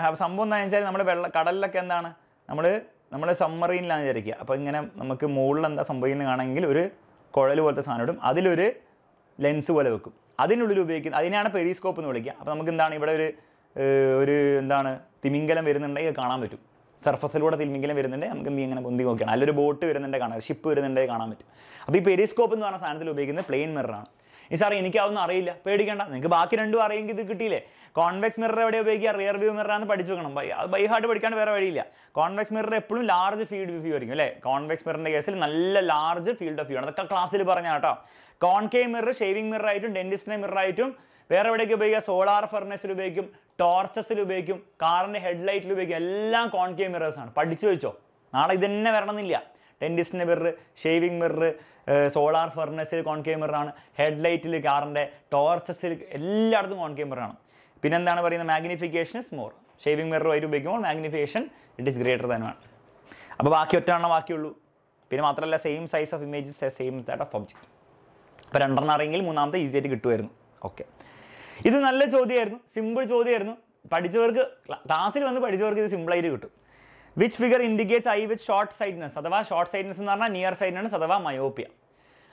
അപ്പോൾ സംഭവം എന്താണെന്ന് വെച്ചാൽ നമ്മുടെ വെള്ള കടലിലൊക്കെ എന്താണ് നമ്മൾ നമ്മൾ സമ്മറീനിലാണ് വിചാരിക്കുക അപ്പോൾ ഇങ്ങനെ നമുക്ക് മുകളിൽ എന്താ സംഭവിക്കുന്നത് കാണണമെങ്കിൽ ഒരു കുഴൽ പോലത്തെ സാധനം ഇടും അതിലൊരു ലെൻസ് പോലെ വെക്കും അതിനുള്ളിൽ ഉപയോഗിക്കുന്നത് അതിനെയാണ് പെരിസ്കോപ്പ് എന്ന് വിളിക്കുക അപ്പോൾ നമുക്ക് എന്താണ് ഇവിടെ ഒരു ഒരു എന്താണ് തിമിംഗലം വരുന്നുണ്ടെങ്കിൽ കാണാൻ പറ്റും സർഫസിലൂടെ തിമിംഗലം വരുന്നുണ്ടെങ്കിൽ നമുക്ക് എന്ത് ഇങ്ങനെ പൊന്തി നോക്കിയാണ് നല്ലൊരു ബോട്ട് വരുന്നുണ്ടെങ്കിൽ കാണാം ഷിപ്പ് വരുന്നുണ്ടെങ്കിൽ കാണാൻ പറ്റും അപ്പോൾ ഈ പെരിസ്കോപ്പ് എന്ന് പറഞ്ഞ സാധനത്തിൽ ഉപയോഗിക്കുന്നത് പ്ലെയിൻ മിററാണ് ഈ സാർ എനിക്കാവുന്ന അറിയില്ല പേടിക്കേണ്ട നിങ്ങൾക്ക് ബാക്കി രണ്ടും അറിയെങ്കിൽ ഇത് കിട്ടിയില്ലേ കോൺവെക്സ് മിറർ എവിടെ ഉപയോഗിക്കുക റിയർ വ്യൂ മിററാന്ന് പഠിച്ചു വെക്കണം ബൈ അത് ബൈ ഹാർട്ട് പഠിക്കാണ്ട് വേറെ വഴിയില്ല കോൺവെക്സ് മിറർ എപ്പോഴും ലാർജ് ഫീൽഡ് ഓഫ് വ്യൂ ആയിരിക്കും അല്ലേ കോൺവെക്സ് മിററിൻ്റെ കേസിൽ നല്ല ലാർജ് ഫീൽഡ് ഓഫ് വ്യൂ ആണ് അതൊക്കെ ക്ലാസ്സിൽ പറഞ്ഞ കേട്ടോ കോൺകേ മിറർ ഷേവിംഗ് മിറർ ആയിട്ടും ഡെന്റിസ്റ്റിൻ്റെ മിറർ ആയിട്ടും വേറെ എവിടെയൊക്കെ ഉപയോഗിക്കുക സോളാർ ഫെർണസിൽ ഉപയോഗിക്കും ടോർച്ചസിൽ ഉപയോഗിക്കും കാറിൻ്റെ ഹെഡ്ലൈറ്റിൽ ഉപയോഗിക്കും എല്ലാം കോൺകേ മിറേഴ്സാണ് പഠിച്ചു വെച്ചോ നാളെ ഇതന്നെ വരണമെന്നില്ല ടെൻഡിസ്റ്റിൻ്റെ മിറർ ഷേവിംഗ് മിറർ സോളാർ ഫെർണസിൽ കോൺകേവ് മിററാണ് ഹെഡ് ലൈറ്റിൽ കാറിൻ്റെ ടോർച്ചസിൽ എല്ലായിടത്തും കോൺകേവ് മിററാണ് പിന്നെ എന്താണ് പറയുന്നത് മാഗ്നിഫിക്കേഷൻ ഇസ് മോർ ഷേവിംഗ് വൈറ്റ് ഉപയോഗിക്കുമ്പോൾ മാഗ്നിഫിക്കേഷൻ ഇറ്റ് ഇസ് ഗ്രേറ്റർ തന്നെയാണ് അപ്പോൾ ബാക്കി ഒറ്റ എണ്ണം ബാക്കിയുള്ളൂ പിന്നെ മാത്രമല്ല same size of images same third of object അപ്പോൾ രണ്ടെണ്ണം അറിയെങ്കിൽ മൂന്നാമത്തെ ഈസി ആയിട്ട് കിട്ടുമായിരുന്നു ഓക്കെ ഇത് നല്ല ചോദ്യമായിരുന്നു സിമ്പിൾ ചോദ്യമായിരുന്നു പഠിച്ചവർക്ക് ക്ലാസ്സിൽ വന്ന് പഠിച്ചവർക്ക് ഇത് സിമ്പിളായിട്ട് കിട്ടും which figure indicates eye with short sightedness അഥവാ ഷോർട്ട് സൈഡ്നെസ് എന്ന് പറഞ്ഞാൽ നിയർ സൈഡ്നെസ് അഥവാ മയോപ്പിയ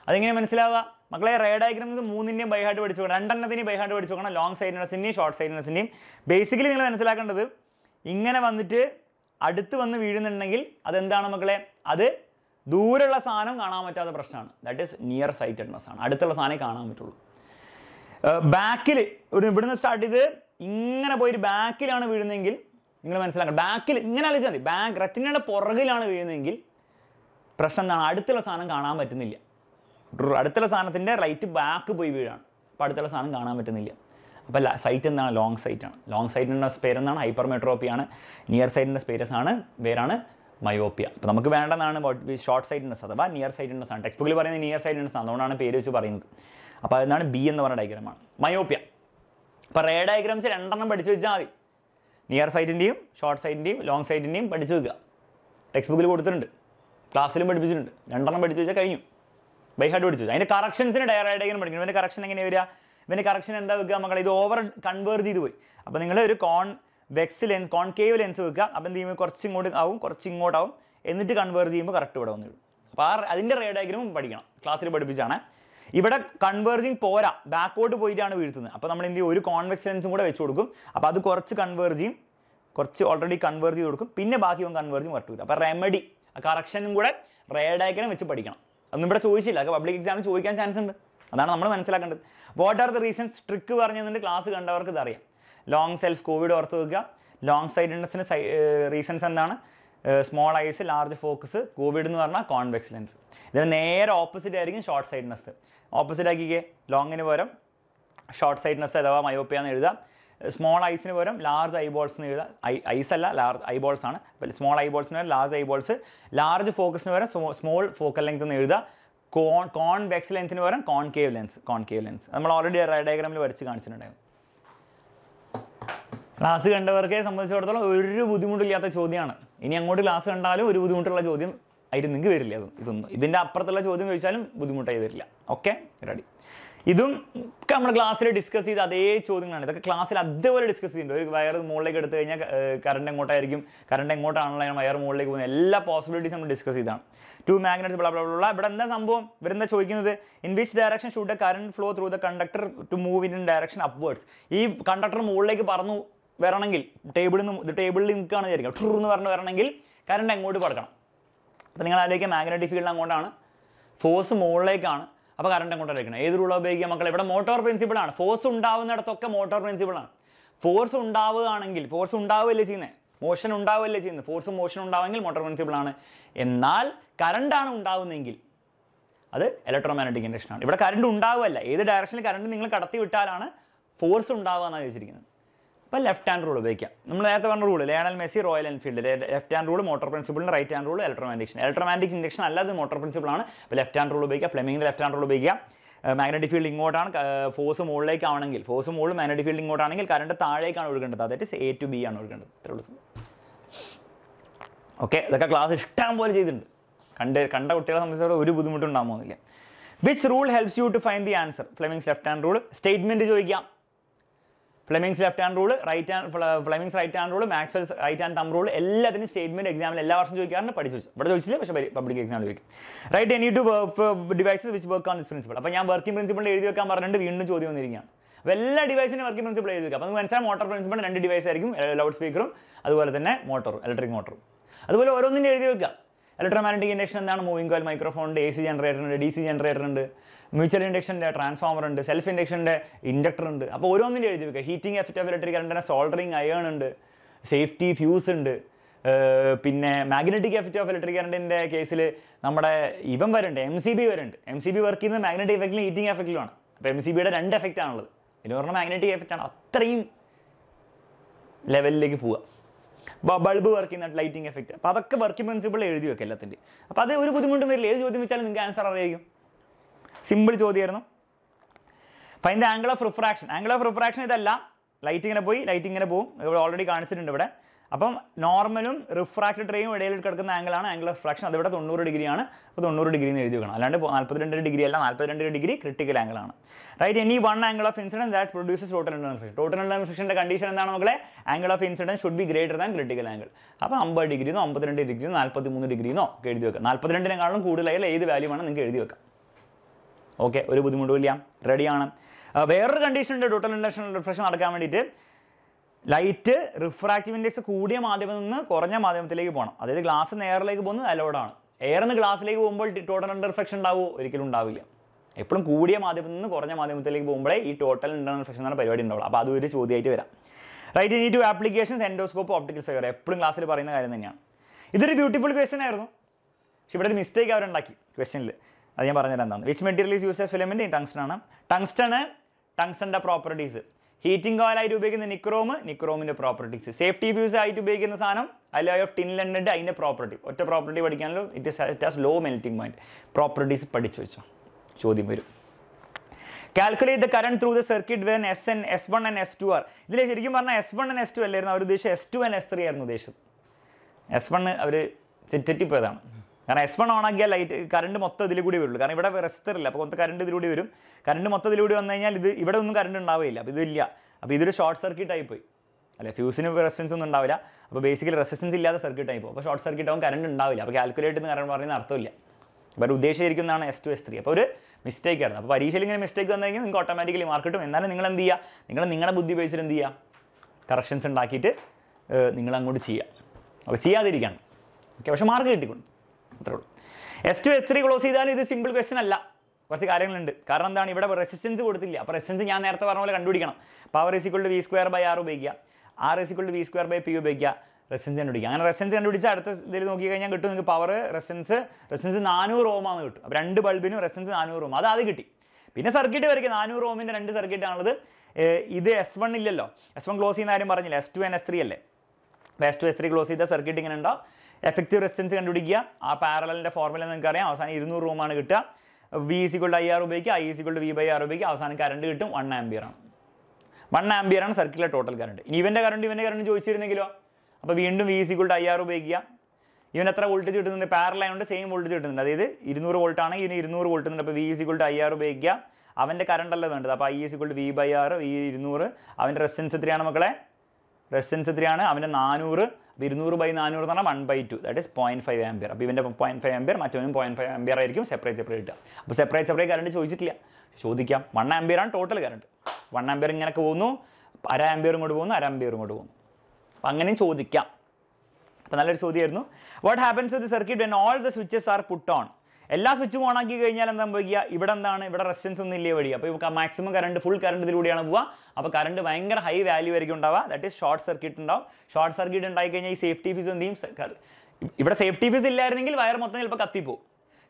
അതെങ്ങനെ മനസ്സിലാവുക മക്കളെ റേ ഡയഗ്രാംസ് മൂന്നിൻ്റെയും ബൈഹാർട്ട് പഠിച്ചു പോകണം രണ്ടെണ്ണത്തിൻ്റെയും ബൈഹാർട്ട് പഠിച്ചു പോകണം ലോങ് സൈഡ്നെസ്സിൻ്റെയും ഷോർട്ട് സൈഡ്നെസ്സിൻ്റെയും ബേസിക്കലി നിങ്ങൾ മനസ്സിലാക്കേണ്ടത് ഇങ്ങനെ വന്നിട്ട് അടുത്ത് വന്ന് വീഴുന്നുണ്ടെങ്കിൽ അതെന്താണ് മക്കളെ അത് ദൂരെയുള്ള സാധനം കാണാൻ പറ്റാത്ത പ്രശ്നമാണ് ദാറ്റ് ഈസ് നിയർ സൈറ്റഡ്നെസ് ആണ് അടുത്തുള്ള സാധനം കാണാൻ പറ്റുള്ളൂ ബാക്കിൽ ഒരു ഇവിടുന്ന് സ്റ്റാർട്ട് ചെയ്ത് ഇങ്ങനെ പോയിട്ട് ബാക്കിലാണ് വീഴുന്നതെങ്കിൽ നിങ്ങൾ മനസ്സിലാക്കണം ബാക്കിൽ ഇങ്ങനെ ആലോചിച്ചാൽ മതി ബാക്ക് റെറ്റിനയുടെ പുറകിലാണ് വീഴുന്നതെങ്കിൽ പ്രശ്നം എന്താണ് അടുത്തുള്ള സാധനം കാണാൻ പറ്റുന്നില്ല അടുത്തുള്ള സാധനത്തിൻ്റെ റൈറ്റ് ബാക്ക് പോയി വീഴാണ് അപ്പോൾ അടുത്തുള്ള സാധനം കാണാൻ പറ്റുന്നില്ല അപ്പോൾ സൈറ്റ് എന്താണ് ലോങ് സൈറ്റ് ആണ് ലോങ് സൈറ്റിൻ്റെ പേരെന്താണ് മെട്രോപ്പിയാണ് നിയർ സൈറ്റിൻ്റെ സ്പേരസ് ആണ് പേരാണ് മയോപ്പിയ അപ്പോൾ നമുക്ക് വേണ്ടതാണ് ഷോർട്ട് സൈറ്റിനെസ് അഥവാ നിയർ സൈറ്റിനെസ് സാധനം ടെക്സ്റ്റ് ബുക്കിൽ പറയുന്നത് നിയർ സൈറ്റിനെസ് അതുകൊണ്ടാണ് പേര് വെച്ച് പറയുന്നത് അപ്പോൾ അതെന്താണ് ബി എന്ന് പറയുന്ന ഡയഗ്രാമാണ് മയോപ്പിയ അപ്പോൾ റേ ഡയഗ്രാംസ് രണ്ടെണ്ണം പഠിച്ചു വെച്ചാൽ മതി നിയർ സൈറ്റിൻ്റെയും ഷോർട്ട് സൈറ്റിൻ്റെയും ലോങ് സൈറ്റിൻ്റെയും പഠിച്ചു വെക്കുക ടെക്സ്റ്റ് ബുക്കിൽ കൊടുത്തിട്ടുണ്ട് ക്ലാസ്സിലും പഠിപ്പിച്ചിട്ടുണ്ട് രണ്ടെണ്ണം പഠിച്ചു വെച്ചാൽ കഴിഞ്ഞു ബൈ ഹാർട്ട് പഠിച്ചു അതിൻ്റെ കറക്ഷൻസിന് ഡയറായിട്ട് ഇങ്ങനെ പഠിക്കണം ഇവൻ്റെ കറക്ഷൻ എങ്ങനെ വരിക ഇവൻ്റെ കറക്ഷൻ എന്താ വെക്കുക മക്കളെ ഇത് ഓവർ കൺവേർജ് ചെയ്ത് പോയി അപ്പോൾ നിങ്ങൾ ഒരു convex lens concave lens വെക്കുക അപ്പം എന്ത് ചെയ്യുമ്പോൾ കുറച്ച് ഇങ്ങോട്ട് ആവും കുറച്ച് ഇങ്ങോട്ടാവും എന്നിട്ട് കൺവേർജ് ചെയ്യുമ്പോൾ കറക്റ്റ് ഇവിടെ വന്നു അപ്പോൾ ആ അതിൻ്റെ റേ ഡയഗ്രാമും പഠിക്കണം ക്ലാസ്സിൽ പഠിപ്പിച്ചാണ് ഇവിടെ കൺവേർജിങ് പോരാ ബാക്കോട്ട് പോയിട്ടാണ് വീഴ്ത്തുന്നത് അപ്പോൾ നമ്മൾ എന്ത് ചെയ്യും ഒരു കോൺവെക്സ് ലെൻസും കൂടെ വെച്ച് കൊടുക്കും അപ്പോൾ അത് കുറച്ച് കൺവേർജ് ചെയ്യും കുറച്ച് ഓൾറെഡി കൺവേർജ് ചെയ്ത് കൊടുക്കും പിന്നെ ബാക്കി ഇവൻ കൺവേർജ് കറക്റ്റ് അപ്പോൾ റെമഡി കറക്ഷനും കൂടെ റേഡാക്കിനും വെച്ച് പഠിക്കണം അതൊന്നും ഇവിടെ ചോദിച്ചില്ല അതൊക്കെ പബ്ലിക് എക്സാം ചോദിക്കാൻ ചാൻസ് ഉണ്ട് അതാണ് നമ്മൾ മനസ്സിലാക്കേണ്ടത് what are the reasons trick പറഞ്ഞു ക്ലാസ് കണ്ടവർക്ക് ഇതറിയാം ലോങ് സെൽഫ് കോവിഡ് ഓർത്ത് വെക്കുക ലോങ് സൈഡഡ്നെസ്സിന് റീസൺസ് എന്താണ് small eyes large focus covid എന്ന് പറഞ്ഞാൽ കോൺവെക്സ് ലെൻസ് ഇതിന് നേരെ ഓപ്പോസിറ്റ് ആയിരിക്കും ഷോർട്ട് സൈഡ്നെസ് ഓപ്പോസിറ്റ് ആക്കിക്കേ ലോങ്ങിന് പോരം ഷോർട്ട് സൈഡ്നെസ് അഥവാ മയോപ്പിയ എന്ന് എഴുതാം സ്മോൾ ഐസിന് പോരം ലാർജ് ഐബോൾസ് എന്ന് എഴുതാം ഐ ഐസ് അല്ല ലാർജ് ഐബോൾസ് ആണ് സ്മോൾ ഐബോൾസിന് പകരം ലാർജ് ഐബോൾസ് ലാർജ് ഫോക്കസിന് പോരം സ്മോൾ ഫോക്കൽ ലെങ്ത് എന്ന് എഴുതാം കോൺ കോൺവെക്സ് ലെൻസിന് പോരം കോൺകേവ് ലെൻസ് കോൺകേവ് ലെൻസ് നമ്മൾ ഓൾറെഡി ഡയഗ്രാമിൽ വരച്ച് കാണിച്ചിട്ടുണ്ടായിരുന്നു ക്ലാസ് കണ്ടവർക്കെ സംബന്ധിച്ചിടത്തോളം ഒരു ബുദ്ധിമുട്ടില്ലാത്ത ചോദ്യമാണ് ഇനി അങ്ങോട്ട് ക്ലാസ് കണ്ടാലും ഒരു ബുദ്ധിമുട്ടുള്ള ചോദ്യം അതിൽ നിങ്ങൾക്ക് വരില്ല അതും ഇതൊന്നും ഇതിൻ്റെ അപ്പുറത്തുള്ള ചോദ്യം ചോദിച്ചാലും ബുദ്ധിമുട്ടായി വരില്ല ഓക്കെ റെഡി ഇതും ഒക്കെ നമ്മൾ ക്ലാസ്സിൽ ഡിസ്കസ് ചെയ്ത അതേ ചോദ്യങ്ങളാണ് ഇതൊക്കെ ക്ലാസ്സിൽ അതേപോലെ ഡിസ്കസ് ചെയ്യുന്നുണ്ട് ഒരു വയർ മുകളിലേക്ക് എടുത്തു കഴിഞ്ഞാൽ കറണ്ട് എങ്ങോട്ടായിരിക്കും കറണ്ട് എങ്ങോട്ടാണല്ലോ വയർ മുകളിലേക്ക് പോകുന്നത് എല്ലാ പോസിബിലിറ്റീസ് നമ്മൾ ഡിസ്കസ് ചെയ്താണ് two magnets blah blah blah ഇവിടെ എന്താ സംഭവം ഇവരെന്താ ചോദിക്കുന്നത് in which direction should a current flow through the conductor to move in direction upwards ഈ കണ്ടക്ടർ മുകളിലേക്ക് പറന്നു വരണമെങ്കിൽ ടേബിളിൽ നിന്ന് ടേബിളിൽ നിൽക്കുകയാണ് വിചാരിക്കുക ട്രൂ എന്ന് പറഞ്ഞ് വരണമെങ്കിൽ കറണ്ട് അങ്ങോട്ട് പടക്കണം അപ്പോൾ നിങ്ങൾ ആലോചിക്കുക മാഗ്നറ്റിക് ഫീൽഡ് അങ്ങോട്ടാണ് ഫോഴ്സ് മുകളിലേക്കാണ് അപ്പോൾ കറണ്ട് അങ്ങോട്ട് അയക്കണം ഏത് റൂളോ ഉപയോഗിക്കുക മക്കൾ ഇവിടെ മോട്ടോർ പ്രിൻസിപ്പിളാണ് ഫോഴ്സ് ഉണ്ടാവുന്നിടത്തൊക്കെ മോട്ടോർ പ്രിൻസിപ്പിളാണ് ഫോഴ്സ് ഉണ്ടാവുകയാണെങ്കിൽ ഫോഴ്സ് ഉണ്ടാവുകയല്ലേ ചെയ്യുന്നത് മോഷൻ ഉണ്ടാവുകയല്ലേ ചെയ്യുന്നത് ഫോഴ്സ് മോഷൻ ഉണ്ടാവുമെങ്കിൽ മോട്ടോർ പ്രിൻസിപ്പിളാണ് എന്നാൽ കറണ്ടാണ് ഉണ്ടാവുന്നതെങ്കിൽ അത് ഇലക്ട്രോ മാഗ്നറ്റിക് ഇൻഡക്ഷനാണ് ഇവിടെ കറണ്ട് ഉണ്ടാവുകയല്ല ഏത് ഡയറക്ഷനിൽ കറണ്ട് നിങ്ങൾ കടത്തി വിട്ടാലാണ് ഫോഴ്സ് ഉണ്ടാവുക എന്നാണ് ചോദിച്ചിരിക്കുന്നത് അപ്പോൾ ലെഫ്റ്റ് ഹാൻഡ് റൂൾ ഉപയോഗിക്കാം നമ്മൾ നേരത്തെ പറഞ്ഞ rule Lionel Messi Royal Enfield left hand rule motor പ്രിൻസിപ്പിളിന് റൈറ്റ് ഹാൻഡ് റൂൾ ഇലക്ട്രോമാറ്റിക്ഷൻ ഇലക്ട്രോമാറ്റിക് ഇൻഡക്ഷൻ അല്ലാതെ മോട്ടോർ പ്രിൻസിപ്പിളാണ് അപ്പോൾ ലെഫ്റ്റ് ഹാൻഡ് റൂൾ ഉപയോഗിക്കുക ഫ്ലെമിങ്ങിൻ്റെ ലെഫ്റ്റ് ഹാൻഡ് റൂൾ ഉപയോഗിക്കാം മാഗ്നറ്റിക് ഫീൽഡ് ഇങ്ങോട്ടാണ് ഫോഴ്സ് മുകളിലേക്ക് ആണെങ്കിൽ ഫോഴ്സ് മുകളിൽ മാഗ്നറ്റിക് ഫീൽഡ് ഇങ്ങോട്ടാണെങ്കിൽ കറണ്ട് താഴേക്കാണ് ഒഴുകേണ്ടത് അതായത് എ ടു ബി ആണ് ഒഴുകേണ്ടത് ഇത്രേ ഉള്ളൂ ഓക്കെ ഇതൊക്കെ ക്ലാസ് ഇഷ്ടം പോലെ ചെയ്തിട്ടുണ്ട് കണ്ട് കണ്ട കുട്ടികളെ സംബന്ധിച്ചിടത്തോളം ഒരു ബുദ്ധിമുട്ടുണ്ടാകുമോ എന്നില്ല which rule helps you to find the answer Fleming's left hand rule statement ചോദിക്കാം Fleming's left hand rule right hand Fleming's right hand rule Max right hand thumb rule എല്ലാത്തിനും സ്റ്റേറ്റ്മെന്റ് എക്സാമിൽ എല്ലാ വർഷം ചോദിക്കാറുണ്ട് പഠിച്ചു വെച്ചു ഇവിടെ ചോദിച്ചില്ല പക്ഷേ പബ്ലിക് എക്സാമിൽ ചോദിക്കും right any two devices which work on this principle അപ്പോൾ ഞാൻ വർക്കിംഗ് പ്രിൻസിപ്പിൾ എഴുതി വെക്കാൻ പറഞ്ഞിട്ട് വീണ്ടും ചോദ്യം വന്നിരിക്കുകയാണ് അപ്പോൾ എല്ലാ ഡിവൈസിനും വർക്കിംഗ് പ്രിൻസിപ്പിൾ എഴുതി വെക്കുക അപ്പോൾ നമുക്ക് മോട്ടോർ പ്രിൻസിപ്പിൾ രണ്ട് ഡിവൈസ് ആയിരിക്കും ലൗഡ് സ്പീക്കറും അതുപോലെ തന്നെ മോട്ടോറും ഇലക്ട്രിക് മോട്ടറും അതുപോലെ ഓരോന്നിനും എഴുതി വെക്കുക ഇലക്ട്രോമാഗ്നറ്റിക് ഇൻഡക്ഷൻ എന്താണ് മൂവിംഗ് കോയിൽ മൈക്രോഫോൺ ഉണ്ട് എ സി ജനറേറ്റർ ഉണ്ട് ഡി സി ജനറേറ്റർ ഉണ്ട് മ്യൂച്വൽ ഇൻഡക്ഷൻ്റെ ട്രാൻസ്ഫോമർ ഉണ്ട് സെൽഫ് ഇൻഡക്ഷൻ്റെ ഇൻഡക്ടർ ഉണ്ട് അപ്പോൾ ഓരോന്നിൻ്റെ എഴുതി വെക്കുക ഹീറ്റിംഗ് എഫക്റ്റ് ഓഫ് ഇലക്ട്രിക് കറണ്ടിൻ്റെ സോൾഡറിങ് അയേൺ ഉണ്ട് സേഫ്റ്റി ഫ്യൂസ് ഉണ്ട് പിന്നെ മാഗ്നറ്റിക് എഫക്റ്റ് ഓഫ് ഇലക്ട്രിക് കറണ്ടിൻ്റെ കേസിൽ നമ്മുടെ ഇവൻ വരുന്നുണ്ട് എം സി ബി വരുന്നുണ്ട് എം സി ബി വർക്ക് ചെയ്യുന്നത് മാഗ്നറ്റിക് എഫക്റ്റിലും ഹീറ്റിംഗ് എഫക്റ്റിലുമാണ് അപ്പോൾ എം സി ബിയുടെ രണ്ട് എഫക്റ്റ് ആണുള്ളത് എന്ന് പറഞ്ഞാൽ മാഗ്നറ്റിക് എഫക്റ്റ് ആണ് അത്രയും ലെവലിലേക്ക് പോവുക ബൾബ് വർക്ക് ചെയ്യുന്ന ലൈറ്റിംഗ് എഫക്റ്റ് അപ്പോൾ അതൊക്കെ വർക്കിംഗ് പ്രിൻസിപ്പിൾ എഴുതി വെക്കുക എല്ലാത്തിൻ്റെ അപ്പോൾ അത് ഒരു ബുദ്ധിമുട്ടും വരില്ല ഏത് ചോദ്യം വെച്ചാലും നിങ്ങൾക്ക് ആൻസർ അറിയായിരിക്കും സിമ്പിൾ ചോദ്യമായിരുന്നു അപ്പം അതിൻ്റെ angle of refraction angle of refraction ഇതല്ല ലൈറ്റ് ഇങ്ങനെ പോയി ലൈറ്റ് ഇങ്ങനെ പോകും ഇവിടെ ഓൾറെഡി കാണിച്ചിട്ടുണ്ട് ഇവിടെ അപ്പം നോർമലും റിഫ്രാക്റ്റഡ് ട്രെയും ഇടയിൽ കിടക്കുന്ന ആംഗിളാണ് ആംഗിൾ ഓഫ് റിഫ്രാക്ഷൻ അതിവിടെ തൊണ്ണൂറ് ഡിഗ്രിയാണ് അപ്പോൾ തൊണ്ണൂറ് ഡിഗ്രി എന്ന് എഴുതി വെക്കണം അല്ലാണ്ട് നാൽപ്പത്തിരണ്ട് ഡിഗ്രി അല്ല നാൽപ്പത്തിരണ്ട് ഡിഗ്രി ക്രിട്ടിക്കൽ ആംഗിളാണ് right any one angle of incidence that produces total internal total internal condition എന്താണ് മക്കളെ angle of incidence should be greater than critical angle അപ്പോൾ അമ്പത് ഡിഗ്രിന്നോ അമ്പത്തിരണ്ട് ഡിഗ്രിന്നോ നാൽപ്പത്തി ഡിഗ്രിയോ ഡിഗ്രിന്നോ ഒക്കെ എഴുതി വെക്കാം നാൽപ്പത്തിരണ്ടിനെക്കാളും കൂടുതലായാലും ഏത് വാല്യൂ വേണം നിങ്ങൾക്ക് എഴുതി വെക്കാം ഓക്കെ ഒരു ബുദ്ധിമുട്ടുമില്ല റെഡിയാണ് വേറൊരു കണ്ടീഷൻ ഉണ്ട് ടോട്ടൽ ഇൻഡക്ഷൻ റിഫ്ലക്ഷൻ നടക്കാൻ വേണ്ടിയിട്ട് ലൈറ്റ് റിഫ്രാക്റ്റീവ് ഇൻഡെക്സ് കൂടിയ മാധ്യമത്തിൽ നിന്ന് കുറഞ്ഞ മാധ്യമത്തിലേക്ക് പോകണം അതായത് ഗ്ലാസ് നേറിലേക്ക് പോകുന്നത് അലോഡാണ് എയർന്ന് ഗ്ലാസ്സിലേക്ക് പോകുമ്പോൾ ടോട്ടൽ ഇൻഡർ റിഫ്ലക്ഷൻ ഉണ്ടാവുമോ ഒരിക്കലും ഉണ്ടാവില്ല എപ്പോഴും കൂടിയ മാധ്യമത്തിൽ നിന്ന് കുറഞ്ഞ മാധ്യമത്തിലേക്ക് പോകുമ്പോഴേ ഈ ടോട്ടൽ ഇൻഡർ റിഫ്ലക്ഷൻ എന്ന പരിപാടി ഉണ്ടാവുള്ളൂ അപ്പോൾ അതൊരു ചോദ്യമായിട്ട് വരാം right any two applications endoscope optical സെവർ എപ്പോഴും ക്ലാസ്സിൽ പറയുന്ന കാര്യം തന്നെയാണ് ഇതൊരു ബ്യൂട്ടിഫുൾ ക്വസ്റ്റ്യൻ ആയിരുന്നു പക്ഷെ ഇവിടെ ഒരു മിസ്റ്റേക്ക് അവരുണ്ടാക്കി ക്വസ്റ്റ്യനിൽ അത് ഞാൻ പറഞ്ഞുതരാം എന്താണ് വിച്ച് മെറ്റീരിയൽ യൂസ് എസ് ആസ് ടങ്സ്റ്റൺ ആണ് ടങ്സ്റ്റൺ ടങ്സ്റ്റൻ്റെ പ്രോപ്പർട്ടീസ് ഹീറ്റിംഗ് കോയിലായിട്ട് ഉപയോഗിക്കുന്ന നിക്രോമ് നിക്രോമിൻ്റെ പ്രോപ്പർട്ടീസ് സേഫ്റ്റി വ്യൂസ് ആയിട്ട് ഉപയോഗിക്കുന്ന സാധനം അലോയ് ഓഫ് ടിൻ ടിൻലൻഡ് അതിൻ്റെ പ്രോപ്പർട്ടി ഒറ്റ പ്രോപ്പർട്ടി പഠിക്കാനല്ലോ it is it has low melting point properties പഠിച്ചു വെച്ചോ ചോദ്യം വരും calculate the current through the circuit when S and S one and S two are ഇതിൽ ശരിക്കും പറഞ്ഞാൽ S one and S two അല്ലായിരുന്നു അവർ ഉദ്ദേശിച്ചത് S two and S three ആയിരുന്നു ഉദ്ദേശിച്ചത് എസ് വൺ അവർ തെറ്റിപ്പോയതാണ് കാരണം എസ് വൺ ഓൺ ആക്കിയാൽ ലൈറ്റ് കറണ്ട് മൊത്തം ഇതിൽ കൂടി വരുള്ളൂ കാരണം ഇവിടെ റെസ്റ്റർ ഇല്ല അപ്പോൾ കറണ്ട് ഇതിലൂടെ വരും കറണ്ട് മൊത്തം ഇതിലൂടെ വന്നു കഴിഞ്ഞാൽ ഇത് ഇവിടെ ഒന്നും കറണ്ട് ഉണ്ടാവില്ല അപ്പോൾ ഇതില്ല അപ്പോൾ ഇതൊരു ഷോർട്ട് സർക്യൂട്ട് ആയി പോയി അല്ലെ ഫ്യൂസിന് റെസിസ്റ്റൻസ് ഒന്നും ഉണ്ടാവില്ല അപ്പോൾ ബേസിക്കലി റെസിസ്റ്റൻസ് ഇല്ലാത്ത സർക്യൂട്ട് ആയി പോകും അപ്പോൾ ഷോർട്ട് സർക്യൂട്ട് ആവും കറണ്ട് ഉണ്ടാവില്ല അപ്പോൾ കാൽക്കുലേറ്റ് എന്ന് കാരണം പറയുന്ന അർത്ഥമില്ല ഇവർ ഉദ്ദേശിച്ചിരിക്കുന്നതാണ് എസ് ടു എസ് ത്രീ അപ്പോൾ ഒരു മിസ്റ്റേക്ക് ആയിരുന്നു അപ്പോൾ പരീക്ഷയിൽ ഇങ്ങനെ മിസ്റ്റേക്ക് വന്നു കഴിഞ്ഞാൽ നിങ്ങൾക്ക് ഓട്ടോമാറ്റിക്കലി മാർക്ക് കിട്ടും എന്നാലും നിങ്ങൾ എന്ത് ചെയ്യുക നിങ്ങൾ നിങ്ങളുടെ ബുദ്ധി ഉപയോഗിച്ചിട്ട് എന്ത് ചെയ്യുക കറക്ഷൻസ് ഉണ്ടാക്കിയിട്ട് നിങ്ങൾ അങ്ങോട്ട് ചെയ്യുക അപ്പോൾ ചെയ്യാതിരിക്കുകയാണ് ഓക്കെ പക്ഷേ മാർക്ക് കിട്ടിക്കൊണ്ട് അത്രേ ഉള്ളൂ S two S three close ചെയ്താൽ ഇത് സിമ്പിൾ ക്വസ്റ്റൻ അല്ല കുറച്ച് കാര്യങ്ങളുണ്ട് കാരണം എന്താണ് ഇവിടെ റെസിസ്റ്റൻസ് കൊടുത്തില്ല അപ്പോൾ റെസിസ്റ്റൻസ് ഞാൻ നേരത്തെ പറഞ്ഞ പോലെ കണ്ടുപിടിക്കണം power is equal to V square by R ഉപയോഗിക്കുക R is equal to V square by P ഉപയോഗിക്കുക റെസിസ്റ്റൻസ് കണ്ടുപിടിക്കുക അങ്ങനെ റെസിസ്റ്റൻസ് കണ്ടുപിടിച്ച് അടുത്ത ഇതിൽ നോക്കി കഴിഞ്ഞാൽ കിട്ടും നിങ്ങൾക്ക് പവർ റെസിസ്റ്റൻസ് റെസിസ്റ്റൻസ് നാനൂറ് ആണ് കിട്ടും അപ്പോൾ രണ്ട് ബൾബിനും റെസിസ്റ്റൻസ് നാനൂറ് ഓം അത് അത് കിട്ടി പിന്നെ സർക്യൂട്ട് വരയ്ക്കും നാനൂറ് ഓമിൻ്റെ രണ്ട് സർക്യൂട്ടാണുള്ളത് ഇത് എസ് വൺ ഇല്ലല്ലോ എസ് വൺ ക്ലോസ് ചെയ്യുന്ന ആരും പറഞ്ഞില്ല S two and S three അല്ലേ S two S three close ചെയ്താൽ സർക്യൂട്ട് ഇങ്ങനെ ഉണ്ടാവും എഫക്റ്റീവ് റെസിസ്റ്റൻസ് കണ്ടുപിടിക്കുക ആ പാരലലിൻ്റെ ഫോർമുല നിങ്ങൾക്ക് അറിയാം അവസാനം ഇരുന്നൂറ് റൂമാണ് കിട്ടുക വി ഈസിക്വൾ ഐ ആർ ഉപയോഗിക്കുക I two V by R ഉപയോഗിക്കുക അവസാനം കറണ്ട് കിട്ടും വൺ ആംബിയർ ആണ് വൺ ആംബിയർ ആണ് സർക്കിളിലെ ടോട്ടൽ കറണ്ട് ഇനി ഇവൻ്റെ കറണ്ട് ഇവൻ്റെ കറണ്ട് ചോദിച്ചിരുന്നെങ്കിലോ അപ്പോൾ വീണ്ടും വി ഈസിക്വൾ ഐ ആർ ഉപയോഗിക്കുക ഇവൻ എത്ര വോൾട്ടേജ് കിട്ടുന്നുണ്ട് പാരലായതുകൊണ്ട് സെയിം വോൾട്ടേജ് കിട്ടുന്നുണ്ട് അതായത് ഇരുന്നൂറ് വോൾട്ട് ആണെങ്കിൽ ഇനി ഇരുന്നൂറ് വോൾട്ട് ഉണ്ട് അപ്പോൾ വി ഈസിക്വൾ ഐ ആർ ഉപയോഗിക്കുക അവൻ്റെ കറണ്ട് അല്ല വേണ്ടത് അപ്പോൾ ഐ ടു വി ബൈ ആറ് വി ഇരുന്നൂറ് അവൻ്റെ റെസിസ്റ്റൻസ് എത്രയാണ് മക്കളെ റെസിസ്റ്റൻസ് എത്രയാണ് അവൻ്റെ നാനൂറ് അപ്പോൾ ഇരുന്നൂറ് ബൈ നാനൂറ് എന്ന് പറഞ്ഞാൽ one by two that is point five ampere അപ്പോൾ ഇവൻ്റെ പോയിൻറ്റ് ഫൈവ് ആംബിയർ മറ്റവനും പോയിൻറ്റ് ഫൈവ് ആംബിയർ ആയിരിക്കും സെപ്പറേറ്റ് സെപ്പറേറ്റ് കിട്ടുക അപ്പോൾ സെപ്പറേറ്റ് സെപ്പറേറ്റ് കറണ്ട് ചോദിച്ചിട്ടില്ല ചോദിക്കാം വൺ ആംബിയർ ആണ് ടോട്ടൽ കറണ്ട് വൺ ആംബിയർ ഇങ്ങനെ പോകുന്നു അര ആംബിയർ ഇങ്ങോട്ട് പോകുന്നു അര ആംബിയർ ഇങ്ങോട്ട് പോകുന്നു അപ്പോൾ അങ്ങനെയും ചോദിക്കാം അപ്പോൾ നല്ലൊരു ചോദ്യമായിരുന്നു what happens with the circuit when all the switches are put on എല്ലാ സ്വിച്ചും ഓൺ ആക്കി കഴിഞ്ഞാൽ എന്താ സംഭവിക്കുക ഇവിടെ എന്താണ് ഇവിടെ റെസിസ്റ്റൻസ് ഒന്നും ഇല്ലേ വഴി അപ്പോൾ ഇപ്പോൾ മാക്സിമം കറണ്ട് ഫുൾ കറണ്ട് ഇതിലൂടെയാണ് പോവുക അപ്പോൾ കറണ്ട് ഭയങ്കര ഹൈ വാല്യൂ ആയിരിക്കും ഉണ്ടാവുക ദാറ്റ് ഈസ് ഷോർട്ട് സർക്യൂട്ട് ഉണ്ടാവും ഷോർട്ട് സർക്യൂട്ട് ഉണ്ടായി കഴിഞ്ഞാൽ ഈ സേഫ്റ്റി ഫീസ് എന്തെയും ഇവിടെ സേഫ്റ്റി ഫീസ് ഇല്ലായിരുന്നെങ്കിൽ വയർ മൊത്തം ചിലപ്പോൾ കത്തിപ്പോ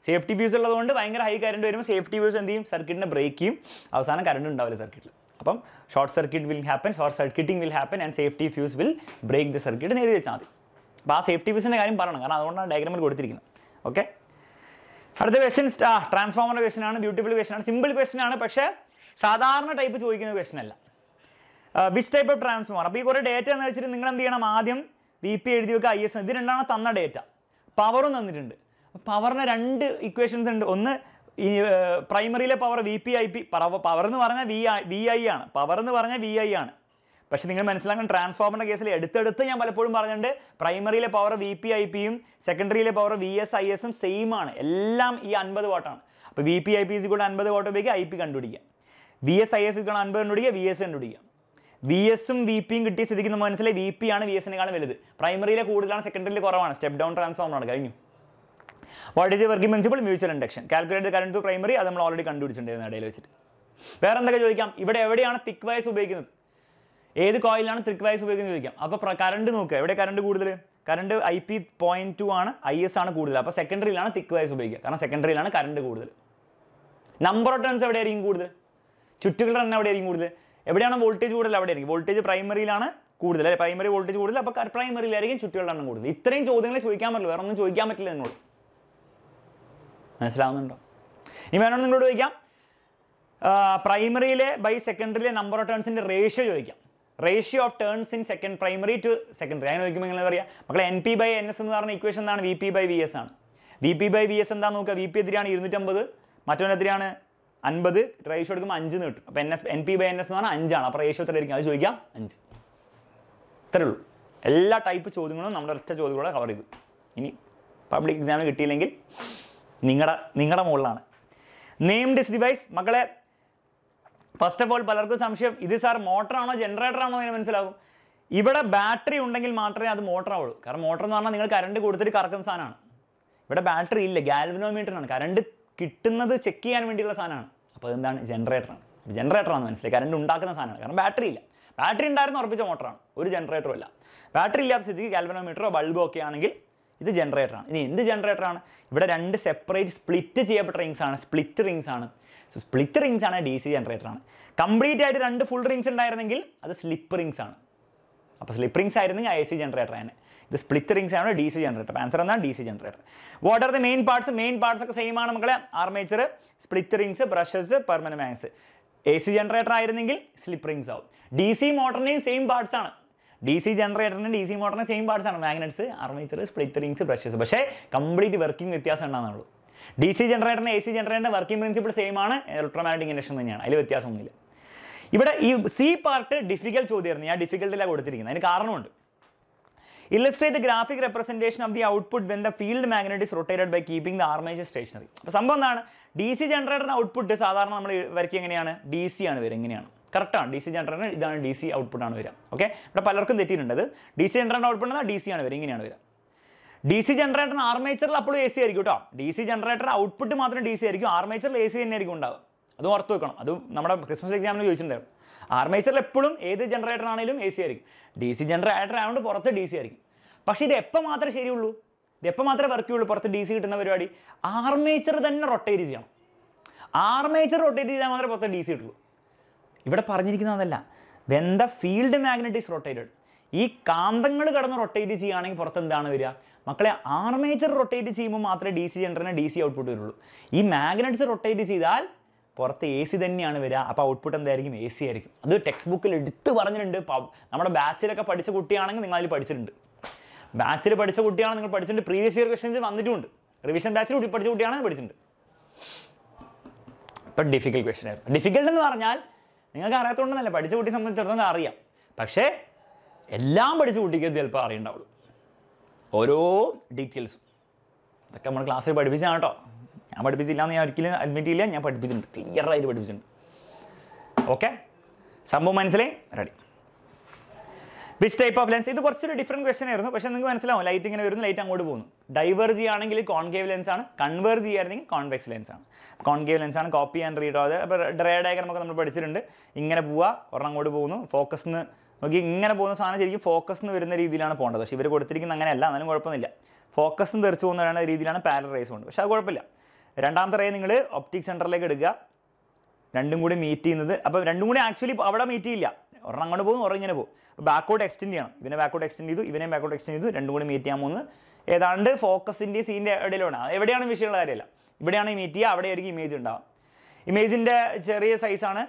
സേഫ്റ്റി ഫ്യൂസ് ഉള്ളതുകൊണ്ട് ഭയങ്കര ഹൈ കറണ്ട് വരുമ്പോൾ സേഫ്റ്റി ഫ്യൂസ് എന്ത് ചെയ്യും ബ്രേക്ക് ചെയ്യും അവസാനം കറണ്ട് ഉണ്ടാവില്ല സർക്യൂട്ടിൽ അപ്പം short circuit will happen short circuiting will happen and safety fuse will break the circuit നേടി വെച്ചാൽ മതി അപ്പോൾ ആ സേഫ്റ്റി ഫീസിൻ്റെ കാര്യം പറയണം കാരണം അതുകൊണ്ടാണ് ഡയഗ്രാമിൽ കൊടുത്തിരിക്കുന്നത് ഓക്കെ അടുത്ത ക്വസ്റ്റ്യൻ ആ ട്രാൻസ്ഫോമർ ക്വസ്റ്റൻ ആണ് ബ്യൂട്ടിഫുൾ ക്വസ്റ്റൻ ആണ് സിമ്പിൾ ക്വസ്റ്റൻ ആണ് പക്ഷേ സാധാരണ ടൈപ്പ് ചോദിക്കുന്ന ക്വസ്റ്റൻ അല്ല വിച്ച് ടൈപ്പ് ഓഫ് ട്രാൻസ്ഫോമർ അപ്പോൾ ഈ കുറേ ഡേറ്റ എന്ന് വെച്ചിട്ട് നിങ്ങൾ എന്ത് ചെയ്യണം ആദ്യം വി പി എഴുതി വെക്കുക ഐ എസ് ഇത് രണ്ടാണ് തന്ന ഡേറ്റ പവറും തന്നിട്ടുണ്ട് പവറിന് രണ്ട് ഇക്വേഷൻസ് ഉണ്ട് ഒന്ന് ഈ പ്രൈമറിയിലെ power V P I P power എന്ന് പറഞ്ഞാൽ വി വി ഐ ആണ് പവർ എന്ന് പറഞ്ഞാൽ വി ഐ ആണ് പക്ഷെ നിങ്ങൾ മനസ്സിലാക്കാൻ ട്രാൻസ്ഫോമറിൻ്റെ കേസിൽ എടുത്തെടുത്ത് ഞാൻ പലപ്പോഴും പറഞ്ഞിട്ടുണ്ട് പ്രൈമറിയിലെ പവർ വി പി ഐ പിയും സെക്കൻഡറിയിലെ പവർ വി എസ് ഐ എസും സെയിം ആണ് എല്ലാം ഈ അൻപത് വോട്ടാണ് അപ്പോൾ വി പി ഐ പി സി അൻപത് വോട്ട് ഉപയോഗിക്കുക ഐ പി കണ്ടുപിടിക്കുക വി എസ് ഐ എസ് കൂടെ അൻപത് കണ്ടുപിടിക്കുക വി എസ് കണ്ടുപിടിക്കുക വി എസും വി പിയും കിട്ടിയ സ്ഥിതിക്ക് നമ്മൾ മനസ്സിലായി വി പി ആണ് വി എസിനേക്കാളും വലുത് പ്രൈമറിയിലെ കൂടുതലാണ് സെക്കൻഡറിയിൽ കുറവാണ് സ്റ്റെപ്പ് ഡൗൺ ട്രാൻസ്ഫോമറാണ് കഴിഞ്ഞു what is working principle mutual induction calculate current to primary അത് നമ്മൾ ഓൾറെഡി കണ്ടുപിടിച്ചിട്ടുണ്ടായിരുന്നു ഇടയിൽ വെച്ചിട്ട് വേറെ എന്തൊക്കെ ചോദിക്കാം ഇവിടെ എവിടെയാണ് തിക് വയസ് ഉപയോഗിക്കുന്നത് ഏത് കോയിലാണ് ത്രിക് വയസ് ഉപയോഗിക്കുന്നത് ചോദിക്കാം അപ്പോൾ കറണ്ട് നോക്കുക എവിടെ കറണ്ട് കൂടുതൽ current I P point two ആണ് ഐ എസ് ആണ് കൂടുതൽ അപ്പോൾ സെക്കൻഡറിയിലാണ് തിക്ക് വയസ് ഉപയോഗിക്കുക കാരണം സെക്കൻഡറിയിലാണ് കറണ്ട് കൂടുതൽ നമ്പർ ഓഫ് ടേൺസ് എവിടെയായിരിക്കും കൂടുതൽ ചുറ്റുകളുടെ എണ്ണം എവിടെയായിരിക്കും കൂടുതൽ എവിടെയാണ് വോൾട്ടേജ് കൂടുതൽ അവിടെയായിരിക്കും വോൾട്ടേജ് പ്രൈമറിയിലാണ് കൂടുതൽ അല്ലെ പ്രൈമറി വോൾട്ടേജ് കൂടുതൽ അപ്പോൾ പ്രൈമറിയിലായിരിക്കും ചുറ്റുകളുടെ എണ്ണം കൂടുതൽ ഇത്രയും ചോദ്യങ്ങളെ ചോദിക്കാൻ പറ്റില്ല വേറെ ഒന്നും ചോദിക്കാൻ പറ്റില്ല എന്നോട് മനസ്സിലാവുന്നുണ്ടോ ഇനി വേണമെങ്കിൽ നിങ്ങളോട് ചോദിക്കാം പ്രൈമറിയിലെ ബൈ സെക്കൻഡറിയിലെ നമ്പർ ഓഫ് ടേൺസിൻ്റെ റേഷ്യോ ചോദിക്കാം ratio of turns in second primary to secondary അങ്ങനെ നോക്കുമ്പോൾ നിങ്ങൾ പറയാം മക്കളെ N P by N S എന്ന് പറഞ്ഞ ഇക്വേഷൻ എന്താണ് V P by V S ആണ് V P by V S എന്താണെന്ന് നോക്കുക വി പി എതിരെയാണ് ഇരുന്നൂറ്റമ്പത് മറ്റൊന്നെതിരെയാണ് അൻപത് റേഷ്യോ എടുക്കുമ്പോൾ അഞ്ച് എന്ന് കിട്ടും അപ്പോൾ N S N P by N S എന്ന് പറഞ്ഞാൽ അഞ്ചാണ് അപ്പോൾ റേഷ്യോ എത്ര ആയിരിക്കും അത് ചോദിക്കാം അഞ്ച് ഇത്രയേ ഉള്ളൂ എല്ലാ ടൈപ്പ് ചോദ്യങ്ങളും നമ്മുടെ ഒറ്റ ചോദ്യങ്ങളെ കവർ ചെയ്തു ഇനി പബ്ലിക് എക്സാം കിട്ടിയില്ലെങ്കിൽ നിങ്ങളുടെ നിങ്ങളുടെ മുകളിലാണ് നെയിം ഡിസ് ഡിവൈസ് മക്കളെ ഫസ്റ്റ് ഓഫ് ഓൾ പലർക്കും സംശയം ഇത് സാർ മോട്ടറാണോ ജനറേറ്ററാണോ എന്ന് മനസ്സിലാകും ഇവിടെ ബാറ്ററി ഉണ്ടെങ്കിൽ മാത്രമേ അത് മോട്ടറാവുള്ളൂ കാരണം മോട്ടർ എന്ന് പറഞ്ഞാൽ നിങ്ങൾ കറണ്ട് കൊടുത്തിട്ട് കറക്കുന്ന സാധനമാണ് ഇവിടെ ബാറ്ററി ഇല്ല ഗാൽവിനോമീറ്ററാണ് കറണ്ട് കിട്ടുന്നത് ചെക്ക് ചെയ്യാൻ വേണ്ടിയുള്ള സാധനമാണ് അപ്പോൾ എന്താണ് ജനറേറ്ററാണ് ജനറേറ്ററാണെന്ന് മനസ്സിലായി കറണ്ട് ഉണ്ടാക്കുന്ന സാധനമാണ് കാരണം ബാറ്ററി ഇല്ല ബാറ്ററി ഉണ്ടായിരുന്നു ഉറപ്പിച്ച മോട്ടറാണ് ഒരു ജനറേറ്ററും ഇല്ല ബാറ്ററി ഇല്ലാത്ത സ്ഥിതിക്ക് ഗാൽവനോമീറ്ററോ ബൾബോ ഒക്കെ ആണെങ്കിൽ ഇത് ജനറേറ്ററാണ് ഇനി എന്ത് ജനറേറ്ററാണ് ഇവിടെ രണ്ട് സെപ്പറേറ്റ് സ്പ്ലിറ്റ് ചെയ്യപ്പെട്ട റിങ്സ് ആണ് സ്പ്ലിറ്റ് റിങ്സ് ആണ് സോ സ്പ്ലിറ്റ് റിങ്സ് ആണ് ഡി സി ആണ് കംപ്ലീറ്റ് ആയിട്ട് രണ്ട് ഫുൾ റിങ്സ് ഉണ്ടായിരുന്നെങ്കിൽ അത് സ്ലിപ്പ് റിങ്സ് ആണ് അപ്പോൾ സ്ലിപ്പ് റിങ്സ് ആയിരുന്നെങ്കിൽ ഐ സി ജനറേറ്റർ ആണ് ഇത് സ്പ്ലിറ്റ് റിങ്സ് ആണ് ഡി സി ജനറേറ്റർ ആൻസർ എന്താണ് D C generator what are the main parts main parts ഒക്കെ സെയിം ആണ് മക്കളെ armature split rings brushes permanent മാങ്സ് എ സി ജനറേറ്റർ ആയിരുന്നെങ്കിൽ സ്ലിപ്പ് റിങ്സ് ആവും ഡി സി മോട്ടറിനെയും സെയിം പാർട്സ് ആണ് ഡി സി ജനറേറ്ററിന് ഡി സി മോട്ടറിന് സെയിം പാർട്സ് ആണ് magnets armature split rings brushes പക്ഷേ കംപ്ലീറ്റ് വർക്കിംഗ് വ്യത്യാസം ഉണ്ടാകുന്നുള്ളൂ ഡി സി ജനറേറ്ററിന് എ സി ജനറേറ്ററിൻ്റെ വർക്കിംഗ് പ്രിൻസിപ്പിൾ സെയിം ആണ് ഇലക്ട്രോമാഗ്നറ്റിക് ഇൻഡക്ഷൻ തന്നെയാണ് അതിൽ വ്യത്യാസമൊന്നുമില്ല ഇവിടെ ഈ സി പാർട്ട് ഡിഫിക്കൽ ചോദ്യമായിരുന്നു ഞാൻ ഡിഫിക്കൽട്ടിലാണ് കൊടുത്തിരിക്കുന്നത് അതിന് കാരണമുണ്ട് illustrate graphic representation of the output when the field magnet is rotated by keeping the armature stationary അപ്പോൾ സംഭവം എന്താണ് ഡി സി ജനറേറ്ററിന് ഔട്ട്പുട്ട് സാധാരണ നമ്മൾ വരയ്ക്കുക എങ്ങനെയാണ് ഡി സി ആണ് വരിക എങ്ങനെയാണ് കറക്റ്റാണ് ഡി സി ജനറേറ്ററിന് ഇതാണ് ഡി സി ഔട്ട്പുട്ടാണ് വരിക ഓക്കെ ഇവിടെ പലർക്കും തെറ്റിയിട്ടുണ്ട് ഡി സി ജനറേറ്ററിൻ്റെ ഔട്ട്പുട്ട് എന്നാൽ ഡി സി ആണ് വരിക ഇങ്ങനെയാണ് വരിക ഡി സി ജനറേറ്ററിന് ആർമേച്ചറിൽ അപ്പോഴും എ സി ആയിരിക്കും കേട്ടോ ഡി സി ജനറേറ്റർ ഔട്ട്പുട്ട് മാത്രം ഡി സി ആയിരിക്കും ആർമേച്ചറിൽ എ സി തന്നെ ആയിരിക്കും ഉണ്ടാവുക അത് ഓർത്ത് വെക്കണം അത് നമ്മുടെ ക്രിസ്മസ് എക്സാമിന് ചോദിച്ചിട്ടുണ്ടായിരുന്നു ആർമേച്ചറിൽ എപ്പോഴും ഏത് ജനറേറ്റർ ആണെങ്കിലും എ സി ആയിരിക്കും ഡി സി ജനറേറ്റർ ആയതുകൊണ്ട് പുറത്ത് ഡി സി ആയിരിക്കും പക്ഷേ ഇത് എപ്പോൾ മാത്രമേ ശരിയുള്ളൂ ഇത് എപ്പോൾ മാത്രമേ വർക്ക് ചെയ്യുള്ളൂ പുറത്ത് ഡി സി കിട്ടുന്ന പരിപാടി ആർമേച്ചർ തന്നെ റൊട്ടേറ്റ് ചെയ്യണം ആർമേച്ചർ റൊട്ടേറ്റ് ചെയ്താൽ മാത്രമേ പുറത്ത് ഡി സി കിട്ടുള്ളൂ ഇവിടെ പറഞ്ഞിരിക്കുന്ന അതല്ല വെന്ത ദ ഫീൽഡ് മാഗ്നറ്റിക്സ് റൊട്ടേറ്റഡ് ഈ കാന്തങ്ങൾ കടന്ന് റൊട്ടേറ്റ് ചെയ്യുകയാണെങ്കിൽ പുറത്ത് എന്താണ് വരിക മക്കളെ ആർമേച്ചർ റൊട്ടേറ്റ് ചെയ്യുമ്പോൾ മാത്രമേ ഡി സി ജനറേറ്ററിന് ഡി സി ഔട്ട്പുട്ട് വരുള്ളൂ ഈ മാഗ്നറ്റ്സ് റൊട്ടേറ്റ് ചെയ്താൽ പുറത്ത് എ സി തന്നെയാണ് വരിക അപ്പോൾ ഔട്ട്പുട്ട് എന്തായിരിക്കും എ സി ആയിരിക്കും അത് ടെക്സ്റ്റ് ബുക്കിൽ എടുത്ത് പറഞ്ഞിട്ടുണ്ട് നമ്മുടെ ബാച്ചിലൊക്കെ പഠിച്ച കുട്ടിയാണെങ്കിൽ നിങ്ങൾ അതിൽ പഠിച്ചിട്ടുണ്ട് ബാച്ചിൽ പഠിച്ച കുട്ടിയാണ് നിങ്ങൾ പഠിച്ചിട്ടുണ്ട് പ്രീവിയസ് ഇയർ ക്വസ്റ്റ്യൻസ് വന്നിട്ടുണ്ട് റിവിഷൻ ബാച്ചിൽ പഠിച്ച കുട്ടിയാണെങ്കിൽ പഠിച്ചിട്ടുണ്ട് ഇപ്പം ഡിഫിക്കൽട്ട് ക്വസ്റ്റ്യൻ ആയിരുന്നു ഡിഫിക്കൽട്ട് എന്ന് പറഞ്ഞാൽ നിങ്ങൾക്ക് അറിയാത്തതുകൊണ്ടെന്നല്ല പഠിച്ച കുട്ടിയെ സംബന്ധിച്ചിടത്തോളം അറിയാം പക്ഷേ എല്ലാം പഠിച്ച കുട്ടിക്ക് ചിലപ്പോൾ അറിയണ്ടാവുള്ളൂ ഓരോ ഡീറ്റെയിൽസും ഇതൊക്കെ നമ്മുടെ ക്ലാസ്സിൽ പഠിപ്പിച്ചാണ് കേട്ടോ ഞാൻ പഠിപ്പിച്ചില്ല എന്ന് ഞാൻ ഒരിക്കലും അഡ്മിറ്റ് ചെയ്യില്ല ഞാൻ പഠിപ്പിച്ചിട്ടുണ്ട് ക്ലിയർ ആയിട്ട് പഠിപ്പിച്ചിട്ടുണ്ട് ഓക്കെ സംഭവം മനസ്സിലായി ready which type of lens ഇത് കുറച്ചൊരു ഡിഫറെൻറ്റ് ക്വസ്റ്റൻ ആയിരുന്നു പക്ഷെ നിങ്ങൾക്ക് മനസ്സിലാവും ലൈറ്റ് ഇങ്ങനെ വരുന്നു ലൈറ്റ് അങ്ങോട്ട് പോകുന്നു ഡൈവേർജ് ചെയ്യുകയാണെങ്കിൽ കോൺകേവ് ലെൻസ് ആണ് കൺവേർജ് ചെയ്യുകയായിരുന്നെങ്കിൽ കോൺവെക്സ് ലെൻസ് ആണ് കോൺകേവ് ലെൻസ് ആണ് കോപ്പി ആൻഡ് റീഡ് ആവാതെ അപ്പോൾ ഡ്രയ ഡയഗ്രാം ഒക്കെ നമ്മൾ പഠിച്ചിട്ടുണ്ട് ഇങ്ങനെ പോവുക ഒരെണ്ണം അങ്ങോട്ട് പോകുന്നു ഫോക്കസ് നിന്ന് നോക്കി ഇങ്ങനെ പോകുന്ന സാധനം ശരിക്കും ഫോക്കസ് എന്ന് വരുന്ന രീതിയിലാണ് പോകേണ്ടത് പക്ഷേ ഇവർ കൊടുത്തിരിക്കുന്ന അങ്ങനെയല്ല എന്നാലും കുഴപ്പമൊന്നുമില്ല ഫോക്കസ് നിന്ന് തെറിച്ച് പോകുന്ന രീതിയിലാണ് പാരൽ റേസ് കൊണ്ട് പക്ഷേ അത് കുഴപ്പമില്ല രണ്ടാമത്തെ റേ നിങ്ങൾ ഒപ്റ്റിക് സെൻറ്ററിലേക്ക് എടുക്കുക രണ്ടും കൂടി മീറ്റ് ചെയ്യുന്നത് അപ്പോൾ രണ്ടും കൂടി ആക്ച്വലി അവിടെ മീറ്റ് ചെയ്യില്ല ഒരെണ്ണം അങ്ങോട്ട് പോകും ഒരെ ഇങ്ങനെ പോകും ബാക്കോട്ട് എക്സ്റ്റെൻഡ് ചെയ്യണം ഇവനെ ബാക്കോട്ട് എക്സ്റ്റെൻഡ് ചെയ്തു ഇവനെ ബാക്കോട്ട് എക്സ്റ്റെൻഡ് ചെയ്തു രണ്ടും കൂടി മീറ്റ് ചെയ്യാൻ പോകുന്നത് ഏതാണ്ട് ഫോക്കസിൻ്റെ സീൻ്റെ ഇടയിലാണ് എവിടെയാണ് വിഷയമുള്ള കാര്യമല്ല ഇവിടെയാണ് മീറ്റ് ചെയ്യുക അവിടെ ആയിരിക്കും ഇമേജ് ഉണ്ടാവുക ഇമേജിൻ്റെ ചെറിയ സൈസാണ്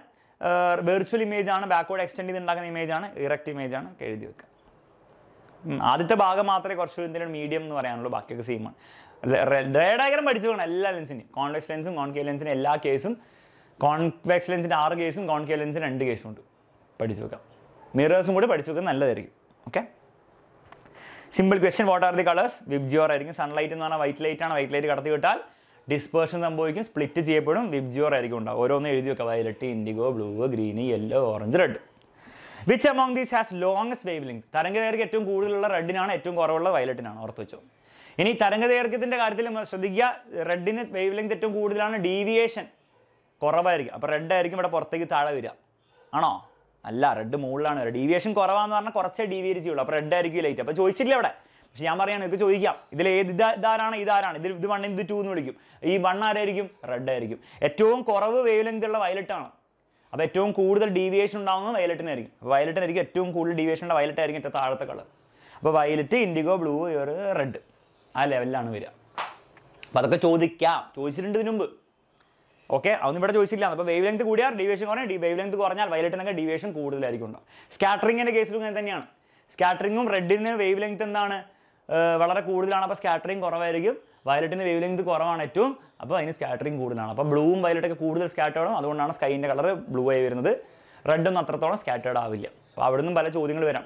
വെർച്വൽ ഇമേജ് ആണ് ബാക്ക്വേർഡ് എക്സ്റ്റെൻഡ് ചെയ്ത് ഉണ്ടാക്കുന്ന ഇമേജ് ആണ് ഇറക്റ്റ് ഇമേജ് ആണ് എഴുതി വെക്കുക ആദ്യത്തെ ഭാഗം മാത്രമേ കുറച്ച് എന്തെങ്കിലും മീഡിയം എന്ന് പറയാനുള്ളൂ ബാക്കിയൊക്കെ സെയിമാണ് ഡേ ഡയഗ്രം പഠിച്ചു വേണം എല്ലാ ലെൻസിനും കോൺവെക്സ് ലെൻസും കോൺകേവ് ലെൻസിന് എല്ലാ കേസും കോൺവെക്സ് ലെൻസിൻ്റെ ആറ് കേസും കോൺകേവ് ലെൻസിന് രണ്ട് കേസും ഉണ്ട് പഠിച്ചു വെക്കാം മിറേഴ്സും കൂടി പഠിച്ചു വെക്കുന്നത് നല്ലതായിരിക്കും okay simple question what are the colours VIBGYOR ആയിരിക്കും സൺലൈറ്റ് എന്ന് പറഞ്ഞാൽ വൈറ്റ് ലൈറ്റ് ആണ് വൈറ്റ് ലൈറ്റ് കടത്തി വിട്ടാൽ ഡിസ്പേർഷൻ സംഭവിക്കും സ്പ്ലിറ്റ് ചെയ്യപ്പെടും വിബ്ജിയോർ ആയിരിക്കും ഉണ്ടാവും ഓരോന്ന് എഴുതി വെക്കുക violet indigo blue green yellow orange red which among these has longest wave length ദൈർഘ്യം ഏറ്റവും കൂടുതലുള്ള റെഡിനാണ് ഏറ്റവും കുറവുള്ള വയലറ്റിനാണ് ഓർത്ത് വെച്ചോ ഇനി തരംഗദൈർഘ്യത്തിൻ്റെ കാര്യത്തിൽ ശ്രദ്ധിക്കുക റെഡിന് വേവ് ലെങ്ത് ഏറ്റവും കൂടുതലാണ് ഡീവിയേഷൻ കുറവായിരിക്കും അപ്പോൾ റെഡ് ആയിരിക്കും ഇവിടെ പുറത്തേക്ക് താഴെ വരിക ആണോ അല്ല റെഡ് മുകളിലാണ് ഡീവിയേഷൻ കുറവാന്ന് പറഞ്ഞാൽ കുറച്ചേ ഡീവിയേറ്റ് ചെയ്യുള്ളൂ അപ്പോൾ റെഡ് ആയിരിക്കും ലൈറ്റ് അപ്പോൾ ചോദിച്ചിട്ടില്ല ഇവിടെ പക്ഷെ ഞാൻ പറയുകയാണ് ഇതൊക്കെ ചോദിക്കാം ഇതിൽ ഏത് ഇതാരാണ് ഇതാരാണ് ഇതിൽ ഇത് വൺ ഇത് ടു എന്ന് വിളിക്കും ഈ വൺ ആരായിരിക്കും റെഡ് ആയിരിക്കും ഏറ്റവും കുറവ് വേവ് ഉള്ള വയലറ്റ് വയലറ്റാണ് അപ്പോൾ ഏറ്റവും കൂടുതൽ ഡീവിയേഷൻ ഉണ്ടാകുന്നത് വയലറ്റിനായിരിക്കും അപ്പോൾ വയലറ്റിനായിരിക്കും ഏറ്റവും കൂടുതൽ ഡീവിയേഷൻ ഉള്ള വയലറ്റായിരിക്കും ഏറ്റവും താഴത്തെ കളർ അപ്പോൾ വയലറ്റ് ഇൻഡിഗോ ബ്ലൂ ഇവർ റെഡ് ആ ലെവലിലാണ് വരിക അപ്പോൾ അതൊക്കെ ചോദിക്കാം ചോദിച്ചിട്ടുണ്ട് ഇതിനു മുമ്പ് ഓക്കെ അതൊന്നും ഇവിടെ ചോദിച്ചില്ല അപ്പോൾ വേവ് ലെങ്ത് കൂടിയാൽ ഡീവിയേഷൻ കുറഞ്ഞാൽ വേവ് ലെങ്ത് കുറഞ്ഞാൽ വയലറ്റിനൊക്കെ ഡീവിയേഷൻ കൂടുതലായിരിക്കും ഉണ്ടാവും സ്കാറ്ററിങ്ങിൻ്റെ കേസിലും അങ്ങനെ തന്നെയാണ് സ്കാറ്ററിങ്ങും റെഡിന് വേവ് ലെങ്ത് എന്താണ് വളരെ കൂടുതലാണ് അപ്പോൾ സ്കാറ്ററിങ് കുറവായിരിക്കും വയലറ്റിൻ്റെ വേവ് ലെങ്ത് കുറവാണ് ഏറ്റവും അപ്പോൾ അതിന് സ്കാറ്ററിങ് കൂടുതലാണ് അപ്പോൾ ബ്ലൂവും വയലറ്റൊക്കെ കൂടുതൽ സ്കാറ്റേഡും അതുകൊണ്ടാണ് സ്കൈൻ്റെ കളർ ബ്ലൂ ആയി വരുന്നത് റെഡൊന്നും അത്രത്തോളം സ്കാറ്റേഡ് ആവില്ല അപ്പോൾ അവിടെ നിന്നും പല ചോദ്യങ്ങൾ വരാം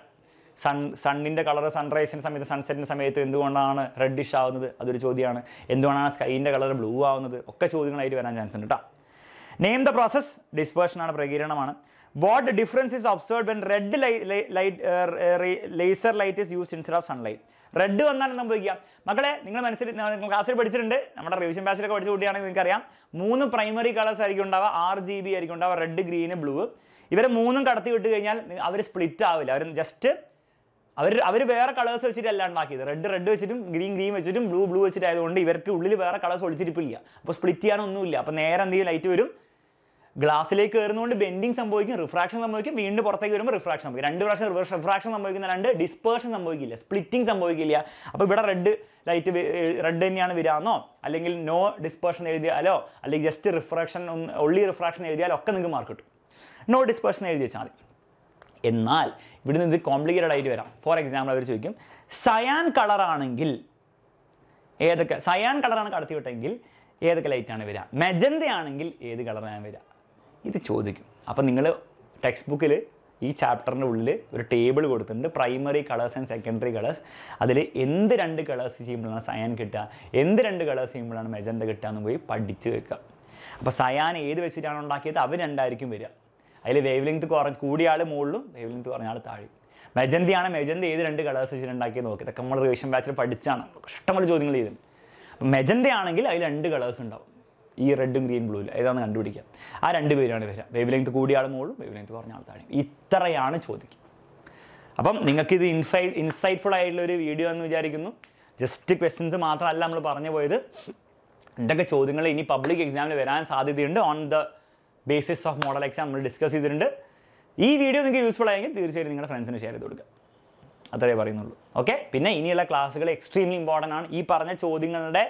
സൺ സണ്ണിൻ്റെ കളർ സൺറൈസിൻ്റെ സമയത്ത് സൺസെറ്റിൻ്റെ സമയത്ത് എന്തുകൊണ്ടാണ് റെഡിഷ് ആവുന്നത് അതൊരു ചോദ്യമാണ് എന്തുകൊണ്ടാണ് സ്കൈൻ്റെ കളർ ബ്ലൂ ആവുന്നത് ഒക്കെ ചോദ്യങ്ങളായിട്ട് വരാൻ ചാൻസ് ഉണ്ട് കേട്ടോ നെയിം ദ പ്രോസസ് ഡിസ്പേർഷനാണ് പ്രകീരണമാണ് what difference is observe when red light laser light is use instead of sunlight red വന്നാൽ ഉപയോഗിക്കാം മക്കളെ നിങ്ങൾ മനസ്സിൽ നിങ്ങൾ ക്ലാസ്സിൽ പഠിച്ചിട്ടുണ്ട് നമ്മുടെ റിവിഷൻ ബാച്ചിലൊക്കെ പഠിച്ച കുട്ടിയാണെങ്കിൽ നിങ്ങൾക്കറിയാം മൂന്ന് പ്രൈമറി കളേഴ്സ് ആയിരിക്കും ഉണ്ടാവുക ആർ ജി ബി ആയിരിക്കും ഉണ്ടാവുക റെഡ് ഗ്രീൻ ബ്ലൂ ഇവരെ മൂന്നും കടത്തി വിട്ട് കഴിഞ്ഞാൽ അവർ സ്പ്ലിറ്റ് ആവില്ല അവർ ജസ്റ്റ് അവർ അവർ വേറെ കളേഴ്സ് വെച്ചിട്ടല്ല ഉണ്ടാക്കിയത് റെഡ് റെഡ് വെച്ചിട്ടും ഗ്രീൻ ഗ്രീൻ വെച്ചിട്ടും ബ്ലൂ ബ്ലൂ വെച്ചിട്ടായതുകൊണ്ട് ഇവർക്ക് ഉള്ളിൽ വേറെ കളേഴ്സ് ഒളിച്ചിരിപ്പില്ല അപ്പോൾ സ്പ്ലിറ്റ് ചെയ്യാനൊന്നുമില്ല അപ്പോൾ നേരെ എന്തെങ്കിലും ലൈറ്റ് വരും ഗ്ലാസ്സിലേക്ക് കയറുന്നതുകൊണ്ട് ബെൻഡിങ് സംഭവിക്കും റിഫ്രാക്ഷൻ സംഭവിക്കും വീണ്ടും പുറത്തേക്ക് വരുമ്പോൾ റിഫ്രാക്ഷൻ സംഭവിക്കും രണ്ട് പ്രാവശ്യം റിവേഴ്സ് റിഫ്രാക്ഷൻ സംഭവിക്കുന്ന രണ്ട് ഡിസ്പേർഷൻ സംഭവിക്കില്ല സ്പ്ലിറ്റിംഗ് സംഭവിക്കില്ല അപ്പോൾ ഇവിടെ റെഡ് ലൈറ്റ് റെഡ് തന്നെയാണ് വരാമെന്നോ അല്ലെങ്കിൽ നോ ഡിസ്പേർഷൻ എഴുതിയാലോ അല്ലെങ്കിൽ ജസ്റ്റ് റിഫ്രാക്ഷൻ ഒള്ളി റിഫ്രാക്ഷൻ എഴുതിയാലോ ഒക്കെ നിങ്ങൾക്ക് മാർക്ക് കിട്ടും നോ ഡിസ്പേർഷൻ എഴുതി വെച്ചാൽ മതി എന്നാൽ ഇവിടുന്ന് ഇത് കോംപ്ലിക്കേറ്റഡ് ആയിട്ട് വരാം ഫോർ എക്സാമ്പിൾ അവർ ചോദിക്കും സയാൻ കളറാണെങ്കിൽ ഏതൊക്കെ സയാൻ കളറാണ് കടത്തി വിട്ടെങ്കിൽ ഏതൊക്കെ ലൈറ്റാണ് വരിക മെജന്തയാണെങ്കിൽ ആണെങ്കിൽ ഏത് കളറാണ് വരിക ഇത് ചോദിക്കും അപ്പം നിങ്ങൾ ടെക്സ്റ്റ് ബുക്കിൽ ഈ ചാപ്റ്ററിൻ്റെ ഉള്ളിൽ ഒരു ടേബിൾ കൊടുത്തിട്ടുണ്ട് primary colours and secondary colours അതിൽ എന്ത് രണ്ട് കളേഴ്സ് ചെയ്യുമ്പോഴാണ് സയാൻ കിട്ടുക എന്ത് രണ്ട് കളേഴ്സ് ചെയ്യുമ്പോഴാണ് മെജന്ത കിട്ടുക എന്ന് പോയി പഠിച്ച് വെക്കുക അപ്പോൾ സയാൻ ഏത് വെച്ചിട്ടാണ് ഉണ്ടാക്കിയത് അവർ രണ്ടായിരിക്കും വരിക അതിൽ വേവ് ലെങ്ത് കുറ കൂടിയ ആൾ മുകളിലും വേവ് ലെങ്ത് കുറഞ്ഞ ആൾ താഴെ മെജന്തിയാണ് മെജന്ത ഏത് രണ്ട് കളേഴ്സ് വെച്ചിട്ട് ഉണ്ടാക്കിയത് നോക്കി ഇതൊക്കെ നമ്മൾ റിവിഷൻ ബാച്ചിൽ പഠിച്ചാണ് ഇഷ്ടമുള്ള ചോദ്യങ്ങൾ ചെയ്തിട്ടുണ്ട് മെജന്തയാണെങ്കിൽ അതിൽ രണ്ട് കളേഴ്സ് ഉണ്ടാവും ഈ റെഡും ഗ്രീൻ ബ്ലൂവിൽ ഏതാണെന്ന് കണ്ടുപിടിക്കുക ആ രണ്ട് പേരാണ് വരിക വേവ് ലെങ്ത് കൂടിയ ആൾ മുകളിലും വേവ് ലെങ്ത് കുറഞ്ഞ ആൾ താഴെയും ഇത്രയാണ് ചോദിക്കുക അപ്പം നിങ്ങൾക്കിത് ഇൻഫൈ ഇൻസൈറ്റ്ഫുൾ ആയിട്ടുള്ള ഒരു വീഡിയോ എന്ന് വിചാരിക്കുന്നു ജസ്റ്റ് ക്വസ്റ്റ്യൻസ് മാത്രമല്ല നമ്മൾ പറഞ്ഞു പോയത് എന്തൊക്കെ ചോദ്യങ്ങൾ ഇനി പബ്ലിക് എക്സാമിന് വരാൻ സാധ്യതയുണ്ട് on the basis of model exam നമ്മൾ ഡിസ്കസ് ചെയ്തിട്ടുണ്ട് ഈ വീഡിയോ നിങ്ങൾക്ക് യൂസ്ഫുൾ ആയെങ്കിൽ തീർച്ചയായും നിങ്ങളുടെ ഫ്രണ്ട്സിന് ഷെയർ ചെയ്ത് കൊടുക്കുക അത്രേ പറയുന്നുള്ളൂ ഓക്കെ പിന്നെ ഇനിയുള്ള ക്ലാസ്സുകൾ എക്സ്ട്രീംലി ഇമ്പോർട്ടൻ്റ് ആണ് ഈ പറഞ്ഞ ചോദ്യങ്ങളുടെ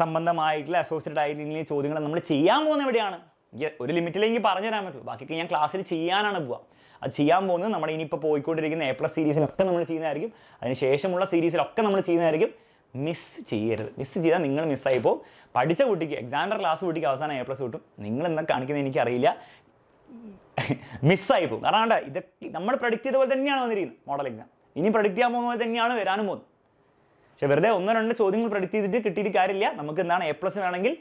സംബന്ധമായിട്ടുള്ള അസോസിയേറ്റഡ് ആയിട്ടുള്ള ചോദ്യങ്ങൾ നമ്മൾ ചെയ്യാൻ പോകുന്നത് എവിടെയാണ് ഒരു ലിമിറ്റിലെങ്കിൽ പറഞ്ഞു തരാൻ പറ്റുള്ളൂ ബാക്കിയൊക്കെ ഞാൻ ക്ലാസ്സിൽ ചെയ്യാനാണ് പോവുക അത് ചെയ്യാൻ പോകുന്നത് നമ്മൾ ഇനിയിപ്പോൾ പോയിക്കൊണ്ടിരിക്കുന്ന എ പ്ലസ് സീരീസിലൊക്കെ നമ്മൾ ചെയ്യുന്നതായിരിക്കും അതിന് ശേഷമുള്ള സീരീസിലൊക്കെ നമ്മൾ ചെയ്യുന്നതായിരിക്കും മിസ് ചെയ്യരുത് മിസ് ചെയ്താൽ നിങ്ങൾ മിസ്സായി പോകും പഠിച്ച കുട്ടിക്ക് എക്സാമിൻ്റെ ക്ലാസ് കുട്ടിക്ക് അവസാനം എ പ്ലസ് കിട്ടും നിങ്ങൾ എന്താ കാണിക്കുന്നത് എനിക്കറിയില്ല മിസ്സായി പോകും കാരണം ഇതൊക്കെ നമ്മൾ പ്രൊഡിക്റ്റ് ചെയ്ത പോലെ തന്നെയാണ് വന്നിരിക്കുന്നത് മോഡൽ എക്സാം ഇനി പ്രൊഡിക്റ്റ് ചെയ്യാൻ പോലെ തന്നെയാണ് വരാനും പോകുന്നത് പക്ഷെ വെറുതെ ഒന്നോ രണ്ട് ചോദ്യങ്ങൾ പ്രൊഡിക്റ്റ് ചെയ്തിട്ട് കിട്ടിയിട്ട് കാര്യമില്ല നമുക്ക് എന്താണ് എ പ്ലസ് വേണമെങ്കിൽ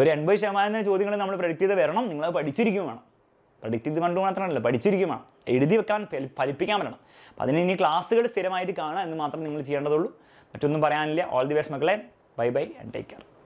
ഒരു എൺപത് ശതമാനത്തിന് ചോദ്യങ്ങൾ നമ്മൾ പ്രൊഡിക്റ്റ് ചെയ്ത് വരണം നിങ്ങളത് പഠിച്ചിരിക്കും വേണം പ്രൊഡിക്റ്റ് ചെയ്ത് കണ്ടു മാത്രമല്ല പഠിച്ചിരിക്കും വേണം എഴുതി വെക്കാൻ ഫലിപ്പിക്കാൻ വരണം അപ്പം അതിന് ഇനി ക്ലാസ്സുകൾ സ്ഥിരമായിട്ട് കാണുക എന്ന് മാത്രം നിങ്ങൾ ചെയ്യേണ്ടതുള്ളൂ മറ്റൊന്നും പറയാനില്ല ഓൾ ദി ബെസ്റ്റ് മക്കളെ bye bye and take care